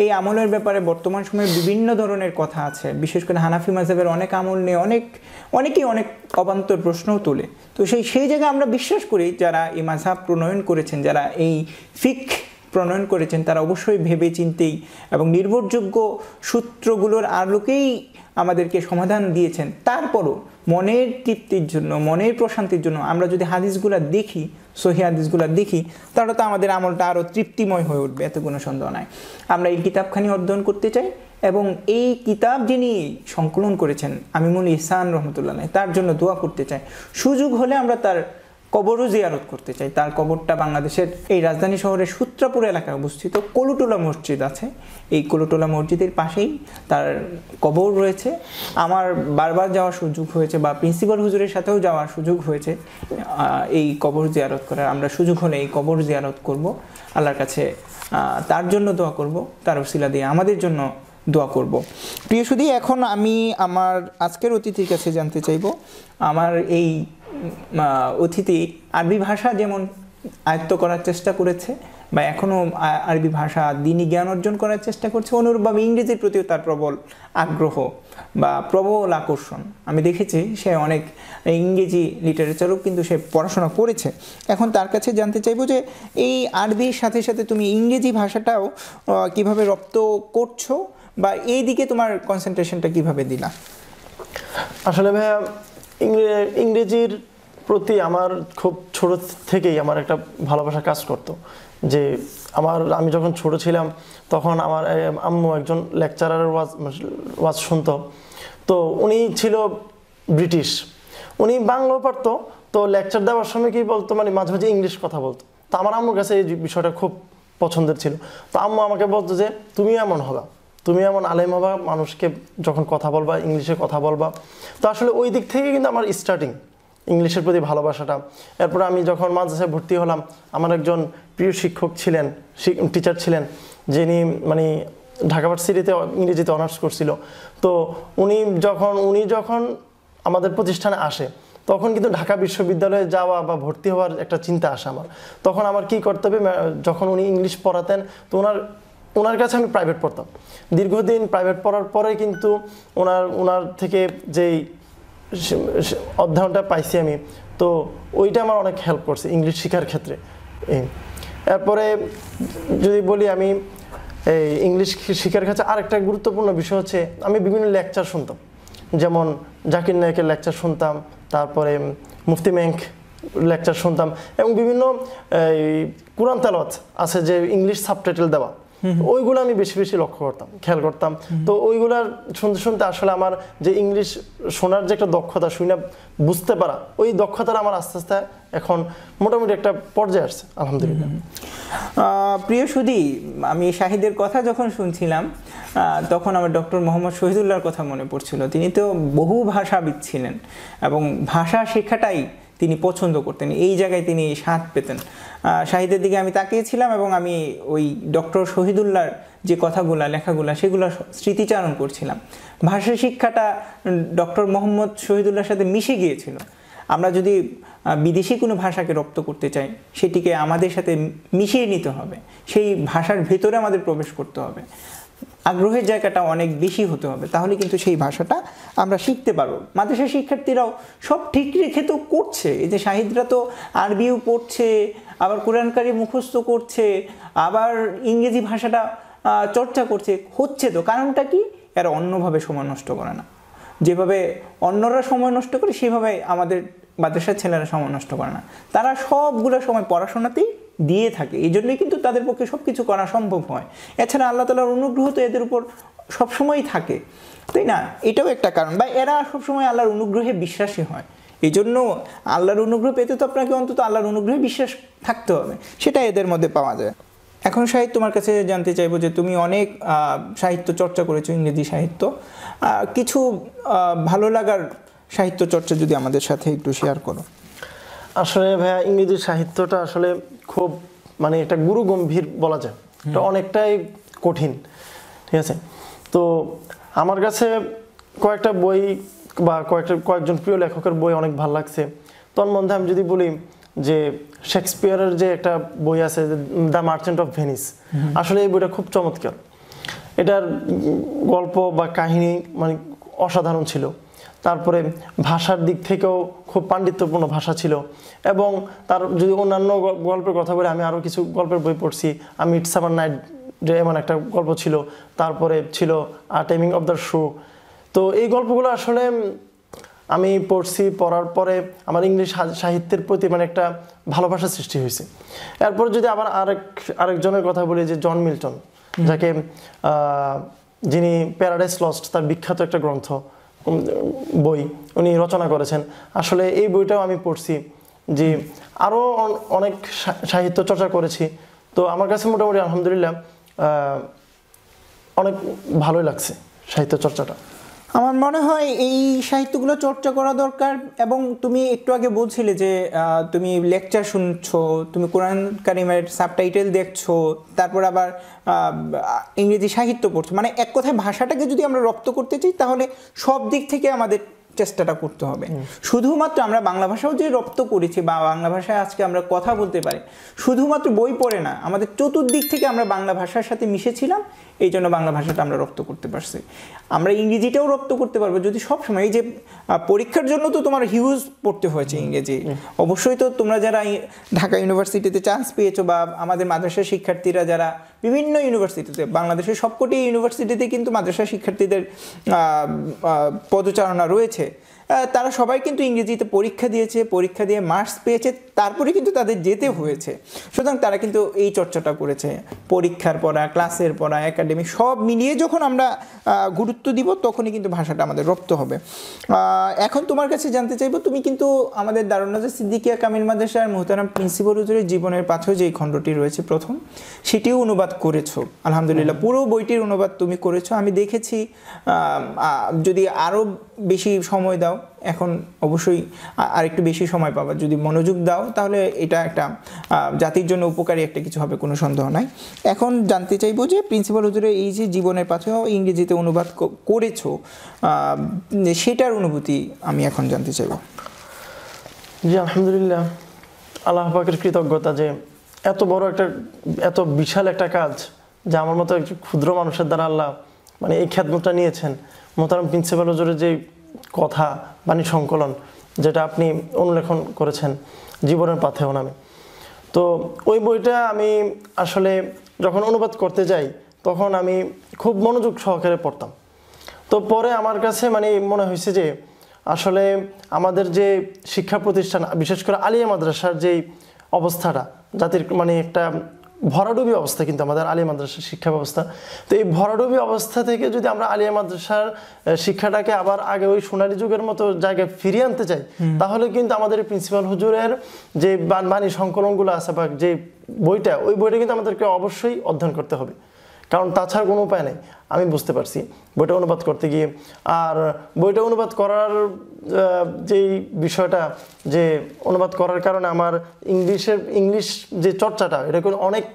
এই আমলের ব্যাপারে বর্তমান সময়ে বিভিন্ন ধরনের কথা আছে বিশেষ করে হানাফি মাঝহের অনেক আমল নিয়ে অনেক অনেকেই অনেক অবান্তর প্রশ্নও তোলে তো সেই সেই জায়গায় আমরা বিশ্বাস করি যারা এই মাঝাব প্রণয়ন করেছেন যারা এই ফিক প্রণয়ন করেছেন তারা অবশ্যই ভেবে চিন্তেই এবং নির্ভরযোগ্য সূত্রগুলোর আলোকেই আমাদেরকে সমাধান দিয়েছেন তারপরও মনের তৃপ্তির জন্য মনের প্রশান্তির জন্য আমরা যদি হাদিসগুলো দেখি সহি হাদিসগুলো দেখি তাহলে তো আমাদের আমলটা আরও তৃপ্তিময় হয়ে উঠবে এত কোনো সন্দেহ নাই আমরা এই কিতাবখানি অধ্যয়ন করতে চাই এবং এই কিতাব যিনি সংকলন করেছেন আমিমুল ইহসান রহমতুল্লাহ তার জন্য দোয়া করতে চাই সুযোগ হলে আমরা তার কবরও জিয়ারত করতে চাই তার কবরটা বাংলাদেশের এই রাজধানী শহরের সূত্রাপুর এলাকায় অবস্থিত কলুটোলা মসজিদ আছে এই কলুটোলা মসজিদের পাশেই তার কবর রয়েছে আমার বারবার যাওয়ার সুযোগ হয়েছে বা প্রিন্সিপাল হুজুরের সাথেও যাওয়ার সুযোগ হয়েছে এই কবর জিয়ারত করার আমরা সুযোগ হলে এই কবর জিয়ারত করব আল্লাহর কাছে তার জন্য দোয়া করব তার ওসিলা দিয়ে আমাদের জন্য দোয়া করব প্রিয় শুধু এখন আমি আমার আজকের অতিথির কাছে জানতে চাইব আমার এই অতিথি আরবি ভাষা যেমন আয়ত্ত করার চেষ্টা করেছে বা এখনও আরবি ভাষা দিনই জ্ঞান অর্জন করার চেষ্টা করছে অনুরূপভাবে ইংরেজির প্রতিও তার প্রবল আগ্রহ বা প্রবল আকর্ষণ আমি দেখেছি সে অনেক ইংরেজি লিটারেচারও কিন্তু সে পড়াশোনা করেছে এখন তার কাছে জানতে চাইব যে এই আরবির সাথে সাথে তুমি ইংরেজি ভাষাটাও কিভাবে রপ্ত করছো বা এই দিকে তোমার কনসেন্ট্রেশনটা কিভাবে দিলা আসলে ভাইয়া ইংরেজির প্রতি আমার খুব ছোট থেকেই আমার একটা ভালোবাসা কাজ করতো যে আমার আমি যখন ছোট ছিলাম তখন আমার আম্মু একজন লেকচারারের ওয়াজ ওয়াজ শুনত তো উনি ছিল ব্রিটিশ উনি বাংলাও পারতো তো লেকচার দেওয়ার সময় কি বলতো মানে মাঝে মাঝে ইংলিশ কথা বলতো তো আমার আম্মুর কাছে এই বিষয়টা খুব পছন্দের ছিল তো আম্মু আমাকে বলতো যে তুমি এমন হবা তুমি এমন আলেম হবা মানুষকে যখন কথা বলবা ইংলিশে কথা বলবা তো আসলে ওই দিক থেকে কিন্তু আমার স্টার্টিং ইংলিশের প্রতি ভালোবাসাটা এরপর আমি যখন মাদ্রাসায় ভর্তি হলাম আমার একজন প্রিয় শিক্ষক ছিলেন টিচার ছিলেন যিনি মানে ঢাকা ভার্সিটিতে ইংরেজিতে অনার্স করছিল তো উনি যখন উনি যখন আমাদের প্রতিষ্ঠানে আসে তখন কিন্তু ঢাকা বিশ্ববিদ্যালয়ে যাওয়া বা ভর্তি হওয়ার একটা চিন্তা আসে আমার তখন আমার কি করতে হবে যখন উনি ইংলিশ পড়াতেন তো ওনার ওনার কাছে আমি প্রাইভেট পড়তাম দীর্ঘদিন প্রাইভেট পড়ার পরে কিন্তু ওনার ওনার থেকে যেই অধ্যয়নটা পাইছি আমি তো ওইটা আমার অনেক হেল্প করছে ইংলিশ শেখার ক্ষেত্রে এরপরে যদি বলি আমি এই ইংলিশ শেখার ক্ষেত্রে আরেকটা গুরুত্বপূর্ণ বিষয় হচ্ছে আমি বিভিন্ন লেকচার শুনতাম যেমন জাকির নায়কের লেকচার শুনতাম তারপরে মুফতি ম্যাংক লেকচার শুনতাম এবং বিভিন্ন এই কোরআন তালত আছে যে ইংলিশ সাবটাইটেল দেওয়া ওইগুলো আমি বেশি বেশি লক্ষ্য করতাম খেয়াল করতাম তো ওইগুলার শুনতে শুনতে আসলে আমার যে ইংলিশ শোনার যে একটা দক্ষতা শুনে বুঝতে পারা ওই দক্ষতাটা আমার আস্তে আস্তে এখন মোটামুটি একটা পর্যায়ে আসছে আলহামদুলিল্লাহ প্রিয় সুদী আমি শাহিদের কথা যখন শুনছিলাম তখন আমার ডক্টর মোহাম্মদ শহীদুল্লাহর কথা মনে পড়ছিল তিনি তো বহু ভাষাবিদ ছিলেন এবং ভাষা শেখাটাই তিনি পছন্দ করতেন এই জায়গায় তিনি স্বাদ পেতেন সাহিত্যের দিকে আমি তাকিয়েছিলাম এবং আমি ওই ডক্টর শহীদুল্লাহর যে কথাগুলা লেখাগুলা সেগুলো স্মৃতিচারণ করছিলাম ভাষা শিক্ষাটা ডক্টর মোহাম্মদ শহীদুল্লাহর সাথে মিশে গিয়েছিল আমরা যদি বিদেশি কোনো ভাষাকে রপ্ত করতে চাই সেটিকে আমাদের সাথে মিশিয়ে নিতে হবে সেই ভাষার ভেতরে আমাদের প্রবেশ করতে হবে আগ্রহের জায়গাটা অনেক বেশি হতে হবে তাহলে কিন্তু সেই ভাষাটা আমরা শিখতে পারবো মাদ্রাসা শিক্ষার্থীরাও সব ঠিক রেখে তো করছে এই যে শাহিদরা তো আরবিও পড়ছে আবার কোরআনকারী মুখস্থ করছে আবার ইংরেজি ভাষাটা চর্চা করছে হচ্ছে তো কারণটা কি এরা অন্যভাবে সময় নষ্ট করে না যেভাবে অন্যরা সময় নষ্ট করে সেভাবে আমাদের মাদ্রাসার ছেলেরা সময় নষ্ট করে না তারা সবগুলো সময় পড়াশোনাতেই দিয়ে থাকে এই জন্যই কিন্তু তাদের পক্ষে সব কিছু করা সম্ভব হয় এছাড়া আল্লাহ তালার অনুগ্রহ তো এদের উপর সবসময়ই থাকে তাই না এটাও একটা কারণ বা এরা সবসময় আল্লাহর অনুগ্রহে বিশ্বাসী হয় এই জন্য আল্লাহর অনুগ্রহ পেতে তো আপনাকে অন্তত আল্লাহর অনুগ্রহে বিশ্বাস থাকতে হবে সেটা এদের মধ্যে পাওয়া যায় এখন সাহিত্য তোমার কাছে জানতে চাইবো যে তুমি অনেক সাহিত্য চর্চা করেছো ইংরেজি সাহিত্য কিছু ভালো লাগার সাহিত্য চর্চা যদি আমাদের সাথে একটু শেয়ার করো আসলে ভাইয়া ইংরেজি সাহিত্যটা আসলে খুব মানে এটা গুরু গম্ভীর বলা যায় এটা অনেকটাই কঠিন ঠিক আছে তো আমার কাছে কয়েকটা বই বা কয়েকটা কয়েকজন প্রিয় লেখকের বই অনেক ভাল লাগছে তোর মধ্যে আমি যদি বলি যে শেক্সপিয়ারের যে একটা বই আছে দ্য মার্চেন্ট অফ ভেনিস আসলে এই বইটা খুব চমৎকার এটার গল্প বা কাহিনী মানে অসাধারণ ছিল তারপরে ভাষার দিক থেকেও খুব পাণ্ডিত্যপূর্ণ ভাষা ছিল এবং তার যদি অন্যান্য গল্পের কথা বলে আমি আরও কিছু গল্পের বই পড়ছি আমি ইটস আবার নাইট এমন একটা গল্প ছিল তারপরে ছিল a timing of the show তো এই গল্পগুলো আসলে আমি পড়ছি পড়ার পরে আমার ইংলিশ সাহিত্যের প্রতি মানে একটা ভালোবাসা সৃষ্টি হয়েছে এরপর যদি আবার আরেক আরেকজনের কথা বলি যে জন মিল্টন যাকে যিনি প্যারাডাইস লস্ট তার বিখ্যাত একটা গ্রন্থ বই উনি রচনা করেছেন আসলে এই বইটাও আমি পড়ছি যে আরও অনেক সাহিত্য চর্চা করেছি তো আমার কাছে মোটামুটি আলহামদুলিল্লাহ অনেক ভালোই লাগছে সাহিত্য চর্চাটা আমার মনে হয় এই সাহিত্যগুলো চর্চা করা দরকার এবং তুমি একটু আগে বলছিলে যে তুমি লেকচার শুনছো তুমি কোরআন কারিমের সাবটাইটেল দেখছো তারপর আবার ইংরেজি সাহিত্য পড়ছো মানে এক কথায় ভাষাটাকে যদি আমরা রপ্ত করতে চাই তাহলে সব দিক থেকে আমাদের চেষ্টাটা করতে হবে শুধুমাত্র আমরা বাংলা ভাষাও যে রপ্ত করেছি বা বাংলা ভাষায় আজকে আমরা কথা বলতে পারি শুধুমাত্র বই পড়ে না আমাদের চতুর্দিক থেকে আমরা বাংলা ভাষার সাথে মিশেছিলাম এই জন্য বাংলা ভাষাটা আমরা রপ্ত করতে পারছি আমরা ইংরেজিটাও রপ্ত করতে পারবো যদি সবসময় এই যে পরীক্ষার জন্য তো তোমার হিউজ পড়তে হয়েছে ইংরেজি অবশ্যই তো তোমরা যারা ঢাকা ইউনিভার্সিটিতে চান্স পেয়েছো বা আমাদের মাদ্রাসা শিক্ষার্থীরা যারা বিভিন্ন ইউনিভার্সিটিতে বাংলাদেশের সবকটি ইউনিভার্সিটিতে কিন্তু মাদ্রাসা শিক্ষার্থীদের পদচারণা রয়েছে তারা সবাই কিন্তু ইংরেজিতে পরীক্ষা দিয়েছে পরীক্ষা দিয়ে মার্কস পেয়েছে তারপরে কিন্তু তাদের যেতে হয়েছে সুতরাং তারা কিন্তু এই চর্চাটা করেছে পরীক্ষার পড়া ক্লাসের পড়া একাডেমি সব মিলিয়ে যখন আমরা গুরুত্ব দিব তখনই কিন্তু ভাষাটা আমাদের রপ্ত হবে এখন তোমার কাছে জানতে চাইবো তুমি কিন্তু আমাদের দারুণাজা সিদ্দিকিয়া কামিল মাদ্রাসার মোহতারাম প্রিন্সিপাল উজুরের জীবনের পাথেও যেই খণ্ডটি রয়েছে প্রথম সেটিও অনুবাদ করেছো আলহামদুলিল্লাহ পুরো বইটির অনুবাদ তুমি করেছো আমি দেখেছি যদি আরও বেশি সময় দাও এখন অবশ্যই আরেকটু বেশি সময় পাবা যদি মনোযোগ দাও তাহলে এটা একটা জাতির জন্য উপকারী একটা কিছু হবে কোনো সন্দেহ নাই এখন জানতে চাইবো যে প্রিন্সিপাল হুজুরে এই যে জীবনের পাথে ইংরেজিতে অনুবাদ করেছো সেটার অনুভূতি আমি এখন জানতে চাইব জি আলহামদুলিল্লাহ আল্লাহ পাকের কৃতজ্ঞতা যে এত বড় একটা এত বিশাল একটা কাজ যা আমার মতো ক্ষুদ্র মানুষের দ্বারা আল্লাহ মানে এই খ্যাতমটা নিয়েছেন মোতারাম প্রিন্সিপাল হজুরের যে কথা বাণী সংকলন যেটা আপনি অনুলেখন করেছেন জীবনের পাথেও নামে তো ওই বইটা আমি আসলে যখন অনুবাদ করতে যাই তখন আমি খুব মনোযোগ সহকারে পড়তাম তো পরে আমার কাছে মানে মনে হয়েছে যে আসলে আমাদের যে শিক্ষা প্রতিষ্ঠান বিশেষ করে আলিয়া মাদ্রাসার যেই অবস্থাটা জাতির মানে একটা ভরাডুবি অবস্থা কিন্তু আমাদের আলিয়া মাদ্রাসার শিক্ষা ব্যবস্থা তো এই ভরাডুবি অবস্থা থেকে যদি আমরা আলিয়া মাদ্রাসার শিক্ষাটাকে আবার আগে ওই সোনালী যুগের মতো জায়গায় ফিরিয়ে আনতে চাই তাহলে কিন্তু আমাদের প্রিন্সিপাল হুজুরের যে বাণী সংকলনগুলো আছে বা যে বইটা ওই বইটা কিন্তু আমাদেরকে অবশ্যই অধ্যয়ন করতে হবে কারণ তাছাড়া কোনো উপায় নেই আমি বুঝতে পারছি বইটা অনুবাদ করতে গিয়ে আর বইটা অনুবাদ করার যেই বিষয়টা যে অনুবাদ করার কারণে আমার ইংলিশের ইংলিশ যে চর্চাটা এটা কিন্তু অনেক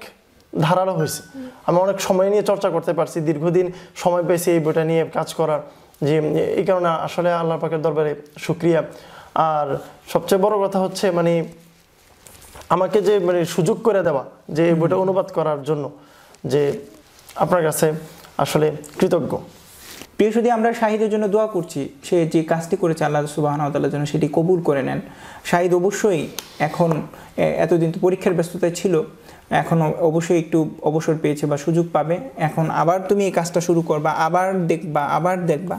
ধারালো হয়েছে আমি অনেক সময় নিয়ে চর্চা করতে পারছি দীর্ঘদিন সময় পেয়েছি এই বইটা নিয়ে কাজ করার যে এই কারণে আসলে আল্লাহ পাকের দরবারে সুক্রিয়া আর সবচেয়ে বড় কথা হচ্ছে মানে আমাকে যে মানে সুযোগ করে দেওয়া যে এই বইটা অনুবাদ করার জন্য যে আপনার কাছে আসলে কৃতজ্ঞ প্রিয় শুধু আমরা শাহিদের জন্য দোয়া করছি সে যে কাজটি করেছে আল্লাহ সুবাহতাল্লাহ যেন সেটি কবুল করে নেন শাহিদ অবশ্যই এখন এতদিন তো পরীক্ষার ব্যস্ততায় ছিল এখন অবশ্যই একটু অবসর পেয়েছে বা সুযোগ পাবে এখন আবার তুমি এই কাজটা শুরু করবা আবার দেখবা আবার দেখবা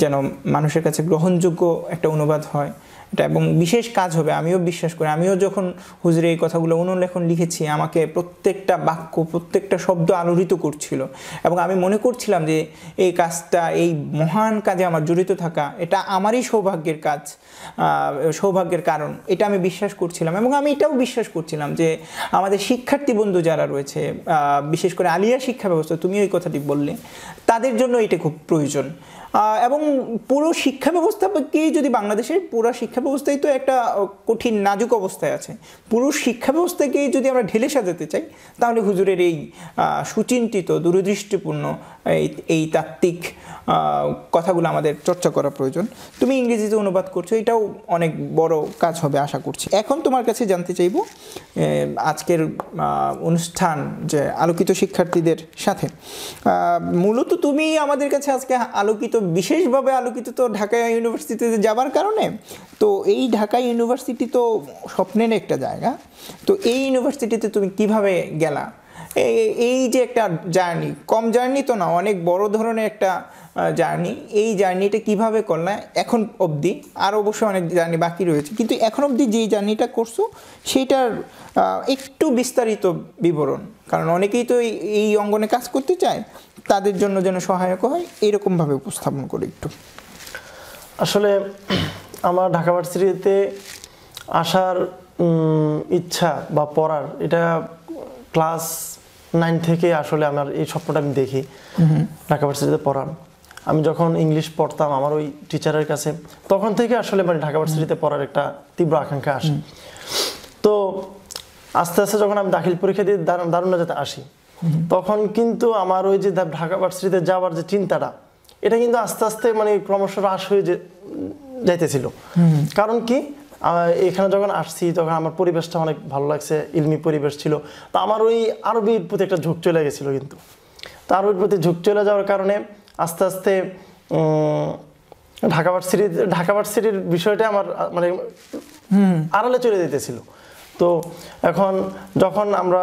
যেন মানুষের কাছে গ্রহণযোগ্য একটা অনুবাদ হয় এটা এবং বিশেষ কাজ হবে আমিও বিশ্বাস করি আমিও যখন হুজুরে এই কথাগুলো অনুলেখন লিখেছি আমাকে প্রত্যেকটা বাক্য প্রত্যেকটা শব্দ আলোড়িত করছিল এবং আমি মনে করছিলাম যে এই কাজটা এই মহান কাজে আমার জড়িত থাকা এটা আমারই সৌভাগ্যের কাজ সৌভাগ্যের কারণ এটা আমি বিশ্বাস করছিলাম এবং আমি এটাও বিশ্বাস করছিলাম যে আমাদের শিক্ষার্থী বন্ধু যারা রয়েছে বিশেষ করে আলিয়া শিক্ষা ব্যবস্থা তুমি ওই কথাটি বললে তাদের জন্য এটা খুব প্রয়োজন এবং পুরো শিক্ষা ব্যবস্থাকেই যদি বাংলাদেশের পুরো শিক্ষা ব্যবস্থাই তো একটা কঠিন নাজুক অবস্থায় আছে পুরো শিক্ষা ব্যবস্থাকে যদি আমরা ঢেলে সাজাতে চাই তাহলে হুজুরের এই সুচিন্তিত দূরদৃষ্টিপূর্ণ এই এই তাত্ত্বিক কথাগুলো আমাদের চর্চা করা প্রয়োজন তুমি ইংরেজিতে অনুবাদ করছো এটাও অনেক বড় কাজ হবে আশা করছি এখন তোমার কাছে জানতে চাইব আজকের অনুষ্ঠান যে আলোকিত শিক্ষার্থীদের সাথে মূলত তুমি আমাদের কাছে আজকে আলোকিত বিশেষভাবে আলোকিত তো ঢাকা ইউনিভার্সিটিতে যাবার কারণে তো এই ঢাকা ইউনিভার্সিটি তো স্বপ্নের একটা জায়গা তো এই ইউনিভার্সিটিতে তুমি কিভাবে গেলা এই যে একটা জার্নি কম জার্নি তো না অনেক বড় ধরনের একটা জার্নি এই জার্নিটা কিভাবে করলে এখন অবধি আর অবশ্যই অনেক জার্নি বাকি রয়েছে কিন্তু এখন অবধি যেই জার্নিটা করছো সেইটার একটু বিস্তারিত বিবরণ কারণ অনেকেই তো এই অঙ্গনে কাজ করতে চায় তাদের জন্য যেন সহায়ক হয় এরকমভাবে উপস্থাপন করে একটু আসলে আমার ঢাকা ভার্সিটিতে আসার ইচ্ছা বা পড়ার এটা ক্লাস নাইন থেকে আসলে আমার এই স্বপ্নটা আমি দেখি ঢাকা ভার্সিটিতে পড়ার আমি যখন ইংলিশ পড়তাম আমার ওই টিচারের কাছে তখন থেকে আসলে মানে ঢাকা ভার্সিটিতে পড়ার একটা তীব্র আকাঙ্ক্ষা আসে তো আস্তে আস্তে যখন আমি দাখিল পরীক্ষা দিয়ে দারুণ দারুণ আসি তখন কিন্তু আমার ওই যে ঢাকা ভার্সিটিতে যাওয়ার যে চিন্তাটা এটা কিন্তু আস্তে আস্তে মানে ক্রমশ হ্রাস হয়ে যাইতেছিল কারণ কি এখানে যখন আসছি তখন আমার পরিবেশটা অনেক ভালো লাগছে ইলমি পরিবেশ ছিল তা আমার ওই আরবির প্রতি একটা ঝোঁক চলে গেছিলো কিন্তু তো আরবির প্রতি ঝোঁক চলে যাওয়ার কারণে আস্তে আস্তে ঢাকা ভার্সিটি ঢাকা ভার্সিটির বিষয়টা আমার মানে আড়ালে চলে যেতেছিল তো এখন যখন আমরা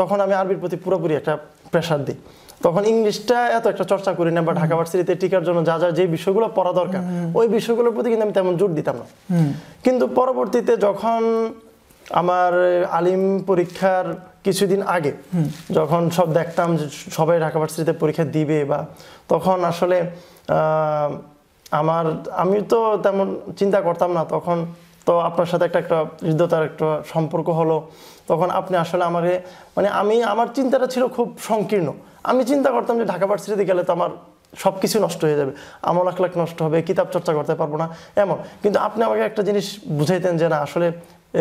তখন আমি আরবির প্রতি পুরোপুরি একটা প্রেশার দিই তখন ইংলিশটা এত একটা চর্চা করি না বা ঢাকা ভার্সিটিতে টিকার জন্য যা যা যে বিষয়গুলো পড়া দরকার ওই বিষয়গুলোর প্রতি কিন্তু আমি তেমন জোর দিতাম না কিন্তু পরবর্তীতে যখন আমার আলিম পরীক্ষার কিছুদিন আগে যখন সব দেখতাম যে সবাই ঢাকা ভার্সিটিতে পরীক্ষা দিবে বা তখন আসলে আমার আমি তো তেমন চিন্তা করতাম না তখন তো আপনার সাথে একটা একটা হৃদয়তার একটা সম্পর্ক হলো তখন আপনি আসলে আমাকে মানে আমি আমার চিন্তাটা ছিল খুব সংকীর্ণ আমি চিন্তা করতাম যে ঢাকা ভার্সিটিতে গেলে তো আমার সব কিছু নষ্ট হয়ে যাবে আমার লাখ লাখ নষ্ট হবে কিতাব চর্চা করতে পারবো না এমন কিন্তু আপনি আমাকে একটা জিনিস বুঝাইতেন যে না আসলে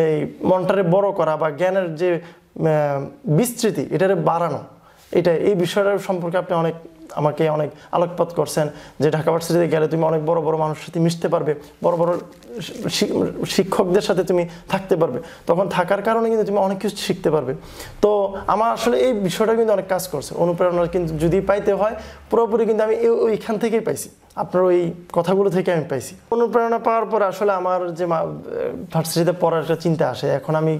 এই মনটারে বড় করা বা জ্ঞানের যে বিস্তৃতি এটারে বাড়ানো এটা এই বিষয়টার সম্পর্কে আপনি অনেক আমাকে অনেক আলোকপাত করছেন যে ঢাকা ভার্সিটিতে গেলে তুমি অনেক বড় বড় মানুষের সাথে মিশতে পারবে বড় বড় শিক্ষকদের সাথে তুমি থাকতে পারবে তখন থাকার কারণে কিন্তু তুমি অনেক কিছু শিখতে পারবে তো আমার আসলে এই বিষয়টা কিন্তু অনেক কাজ করছে অনুপ্রেরণা কিন্তু যদি পাইতে হয় পুরোপুরি কিন্তু আমি ওইখান থেকেই পাইছি আপনার ওই কথাগুলো থেকে আমি পাইছি অনুপ্রেরণা পাওয়ার পর আসলে আমার যে ভার্সিটিতে পড়ার একটা চিন্তা আসে এখন আমি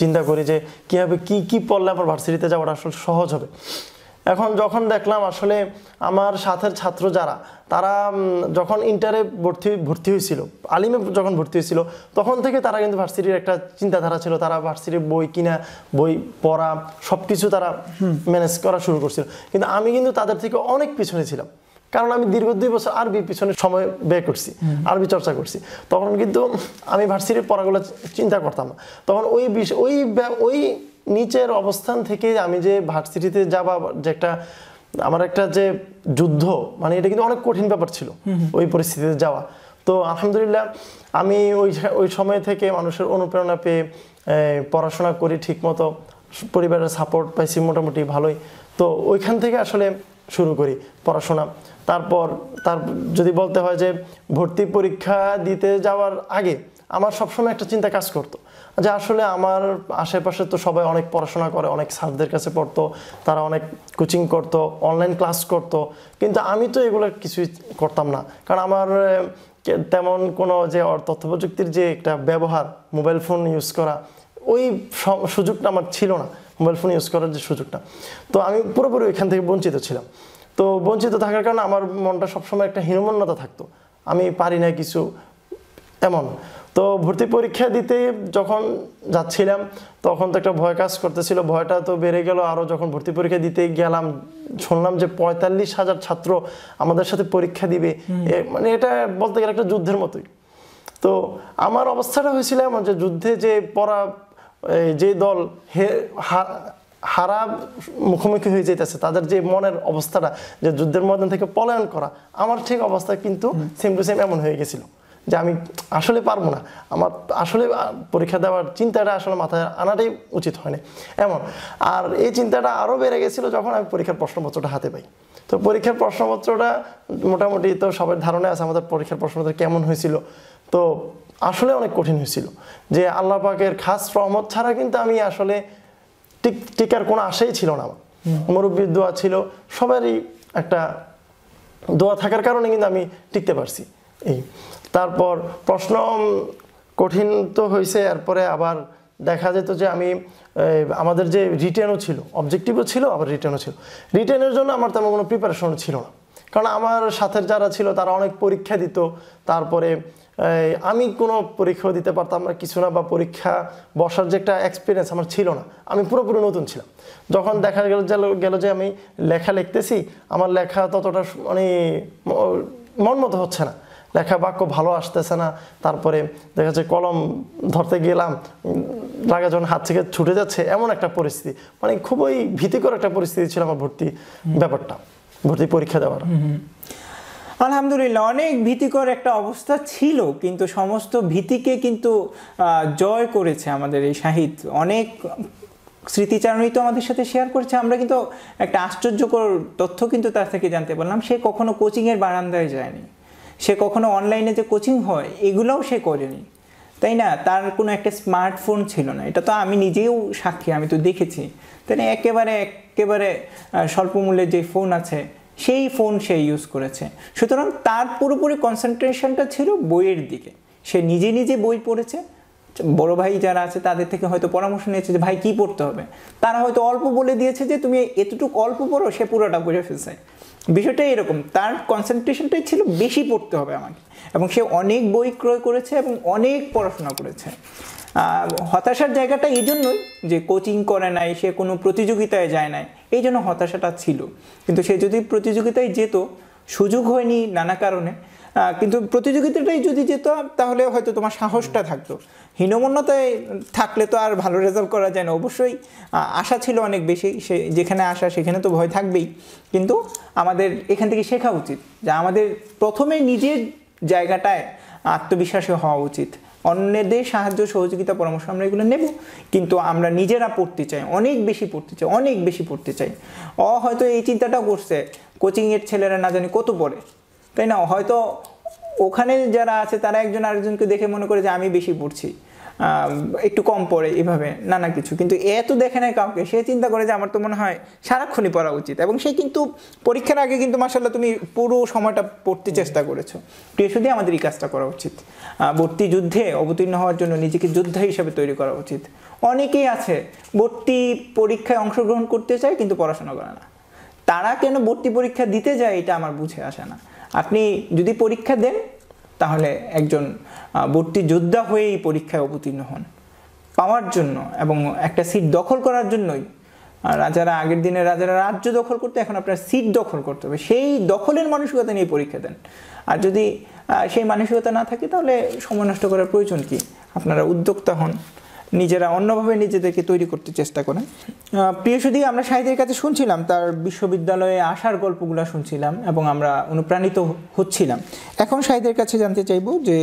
চিন্তা করি যে কীভাবে কি কি পড়লে আমার ভার্সিটিতে যাওয়াটা আসলে সহজ হবে এখন যখন দেখলাম আসলে আমার সাথের ছাত্র যারা তারা যখন ইন্টারে ভর্তি ভর্তি হয়েছিল আলিমে যখন ভর্তি হয়েছিল তখন থেকে তারা কিন্তু ভার্সিটির একটা চিন্তাধারা ছিল তারা ভার্সিটির বই কিনা বই পড়া সব কিছু তারা ম্যানেজ করা শুরু করছিল কিন্তু আমি কিন্তু তাদের থেকে অনেক পিছনে ছিলাম কারণ আমি দীর্ঘ দুই বছর আরবি পিছনে সময় ব্যয় করছি আরবি চর্চা করছি তখন কিন্তু আমি ভার্সিটির পড়াগুলো চিন্তা করতাম না তখন ওই বিষয় ওই ওই নিচের অবস্থান থেকে আমি যে ভার্সিটিতে যাবা যে একটা আমার একটা যে যুদ্ধ মানে এটা কিন্তু অনেক কঠিন ব্যাপার ছিল ওই পরিস্থিতিতে যাওয়া তো আলহামদুলিল্লাহ আমি ওই ওই সময় থেকে মানুষের অনুপ্রেরণা পেয়ে পড়াশোনা করি ঠিকমতো পরিবারের সাপোর্ট পাইছি মোটামুটি ভালোই তো ওইখান থেকে আসলে শুরু করি পড়াশোনা তারপর তার যদি বলতে হয় যে ভর্তি পরীক্ষা দিতে যাওয়ার আগে আমার সবসময় একটা চিন্তা কাজ করতো যে আচ্ছা, আসলে আমার আশেপাশে তো সবাই অনেক পড়াশোনা করে অনেক স্যারদের কাছে পড়তো তারা অনেক কোচিং করতো অনলাইন ক্লাস করতো কিন্তু আমি তো এগুলো কিছুই করতাম না কারণ আমার তেমন কোনো যে তথ্য প্রযুক্তির যে একটা ব্যবহার মোবাইল ফোন ইউজ করা ওই সুযোগটা আমার ছিল না মোবাইল ফোন ইউজ করার যে সুযোগটা তো আমি পুরোপুরি এখান থেকে বঞ্চিত ছিলাম তো বঞ্চিত থাকার কারণে আমার মনটা সবসময় একটা হীনমন্যতা থাকতো আমি পারি না কিছু এমন তো ভর্তি পরীক্ষা দিতে যখন যাচ্ছিলাম তখন তো একটা ভয় কাজ করতেছিল ভয়টা তো বেড়ে গেল আরও যখন ভর্তি পরীক্ষা দিতে গেলাম শুনলাম যে পঁয়তাল্লিশ হাজার ছাত্র আমাদের সাথে পরীক্ষা দিবে মানে এটা বলতে গেলে একটা যুদ্ধের মতোই তো আমার অবস্থাটা হয়েছিল এমন যে যুদ্ধে যে পড়া যে দল হে হারা মুখোমুখি হয়ে যেতেছে তাদের যে মনের অবস্থাটা যে যুদ্ধের ময়দান থেকে পলায়ন করা আমার ঠিক অবস্থা কিন্তু সেম টু সেম এমন হয়ে গেছিলো যে আমি আসলে পারবো না আমার আসলে পরীক্ষা দেওয়ার চিন্তাটা আসলে মাথায় আনাটাই উচিত হয় না এমন আর এই চিন্তাটা আরও বেড়ে গেছিলো যখন আমি পরীক্ষার প্রশ্নপত্রটা হাতে পাই তো পরীক্ষার প্রশ্নপত্রটা মোটামুটি তো সবার ধারণা আছে আমাদের পরীক্ষার প্রশ্নপত্র কেমন হয়েছিল তো আসলে অনেক কঠিন হয়েছিল যে আল্লাহ পাকের খাস রহমত ছাড়া কিন্তু আমি আসলে টিক টিকার কোনো আশাই ছিল না আমার মুরব্বীর দোয়া ছিল সবারই একটা দোয়া থাকার কারণে কিন্তু আমি টিকতে পারছি এই তারপর প্রশ্ন কঠিন তো হয়েছে এরপরে আবার দেখা যেত যে আমি আমাদের যে রিটার্নও ছিল অবজেক্টিভও ছিল আবার রিটার্নও ছিল রিটার্নের জন্য আমার তেমন কোনো প্রিপারেশন ছিল না কারণ আমার সাথের যারা ছিল তারা অনেক পরীক্ষা দিত তারপরে আমি কোনো পরীক্ষাও দিতে পারতাম না কিছু না বা পরীক্ষা বসার যে একটা এক্সপিরিয়েন্স আমার ছিল না আমি পুরোপুরি নতুন ছিলাম যখন দেখা গেল গেল যে আমি লেখা লিখতেছি আমার লেখা ততটা মানে মন মতো হচ্ছে না লেখা বাক্য ভালো আসতেছে না তারপরে দেখা যাচ্ছে কলম ধরতে গেলাম রাগা যখন হাত থেকে ছুটে যাচ্ছে এমন একটা পরিস্থিতি মানে খুবই ভীতিকর একটা পরিস্থিতি ছিল আমার ভর্তি ব্যাপারটা ভর্তি পরীক্ষা দেওয়ার আলহামদুলিল্লাহ অনেক ভীতিকর একটা অবস্থা ছিল কিন্তু সমস্ত ভীতিকে কিন্তু জয় করেছে আমাদের এই সাহিত্য অনেক স্মৃতিচারণই তো আমাদের সাথে শেয়ার করছে আমরা কিন্তু একটা আশ্চর্যকর তথ্য কিন্তু তার থেকে জানতে পারলাম সে কখনো কোচিংয়ের বারান্দায় যায়নি সে কখনো অনলাইনে যে কোচিং হয় এগুলোও সে করেনি তাই না তার কোনো একটা স্মার্টফোন ছিল না এটা তো আমি নিজেও সাক্ষী আমি তো দেখেছি তাই না একেবারে একেবারে স্বল্প মূল্যের যে ফোন আছে সেই ফোন সে ইউজ করেছে সুতরাং তার পুরোপুরি কনসেন্ট্রেশনটা ছিল বইয়ের দিকে সে নিজে নিজে বই পড়েছে বড় ভাই যারা আছে তাদের থেকে হয়তো পরামর্শ নিয়েছে যে ভাই কী পড়তে হবে তারা হয়তো অল্প বলে দিয়েছে যে তুমি এতটুকু অল্প পড়ো সে পুরোটা বুঝে ফেলছে বিষয়টা এরকম তার কনসেন্ট্রেশনটাই ছিল বেশি পড়তে হবে আমাকে এবং সে অনেক বই ক্রয় করেছে এবং অনেক পড়াশোনা করেছে হতাশার জায়গাটা এই জন্যই যে কোচিং করে নাই সে কোনো প্রতিযোগিতায় যায় নাই এই জন্য হতাশাটা ছিল কিন্তু সে যদি প্রতিযোগিতায় যেত সুযোগ হয়নি নানা কারণে কিন্তু প্রতিযোগিতাটাই যদি যেত তাহলে হয়তো তোমার সাহসটা থাকতো হীনমন্যতায় থাকলে তো আর ভালো রেজাল্ট করা যায় না অবশ্যই আশা ছিল অনেক বেশি সে যেখানে আশা সেখানে তো ভয় থাকবেই কিন্তু আমাদের এখান থেকে শেখা উচিত যে আমাদের প্রথমে নিজের জায়গাটায় আত্মবিশ্বাসী হওয়া উচিত অন্যদের সাহায্য সহযোগিতা পরামর্শ আমরা এগুলো নেব কিন্তু আমরা নিজেরা পড়তে চাই অনেক বেশি পড়তে চাই অনেক বেশি পড়তে চাই অ হয়তো এই চিন্তাটাও করছে কোচিংয়ের ছেলেরা না জানি কত পড়ে তাই না হয়তো ওখানে যারা আছে তারা একজন আরেকজনকে দেখে মনে করে যে আমি বেশি পড়ছি একটু কম পড়ে এভাবে নানা কিছু কিন্তু এত দেখে নেয় কাউকে সে চিন্তা করে যে আমার তো মনে হয় সারাক্ষণই পড়া উচিত এবং সে কিন্তু পরীক্ষার আগে কিন্তু মার্শাল্লাহ তুমি পুরো সময়টা পড়তে চেষ্টা করেছো প্রিয় শুধু আমাদের এই কাজটা করা উচিত ভর্তি যুদ্ধে অবতীর্ণ হওয়ার জন্য নিজেকে যোদ্ধা হিসাবে তৈরি করা উচিত অনেকেই আছে ভর্তি পরীক্ষায় অংশগ্রহণ করতে চায় কিন্তু পড়াশোনা করে না তারা কেন ভর্তি পরীক্ষা দিতে যায় এটা আমার বুঝে আসে না আপনি যদি পরীক্ষা দেন তাহলে একজন ভর্তি যোদ্ধা হয়েই পরীক্ষায় অবতীর্ণ হন পাওয়ার জন্য এবং একটা সিট দখল করার জন্যই রাজারা আগের দিনে রাজারা রাজ্য দখল করতে এখন আপনার সিট দখল করতে হবে সেই দখলের মানসিকতা নিয়ে পরীক্ষা দেন আর যদি সেই মানসিকতা না থাকে তাহলে সময় নষ্ট করার প্রয়োজন কি আপনারা উদ্যোক্তা হন নিজেরা অন্যভাবে নিজেদেরকে তৈরি করতে চেষ্টা করেন প্রিয় সুদী আমরা সাহিত্যের কাছে শুনছিলাম তার বিশ্ববিদ্যালয়ে আসার গল্পগুলো শুনছিলাম এবং আমরা অনুপ্রাণিত হচ্ছিলাম এখন সাহিত্যের কাছে জানতে চাইব যে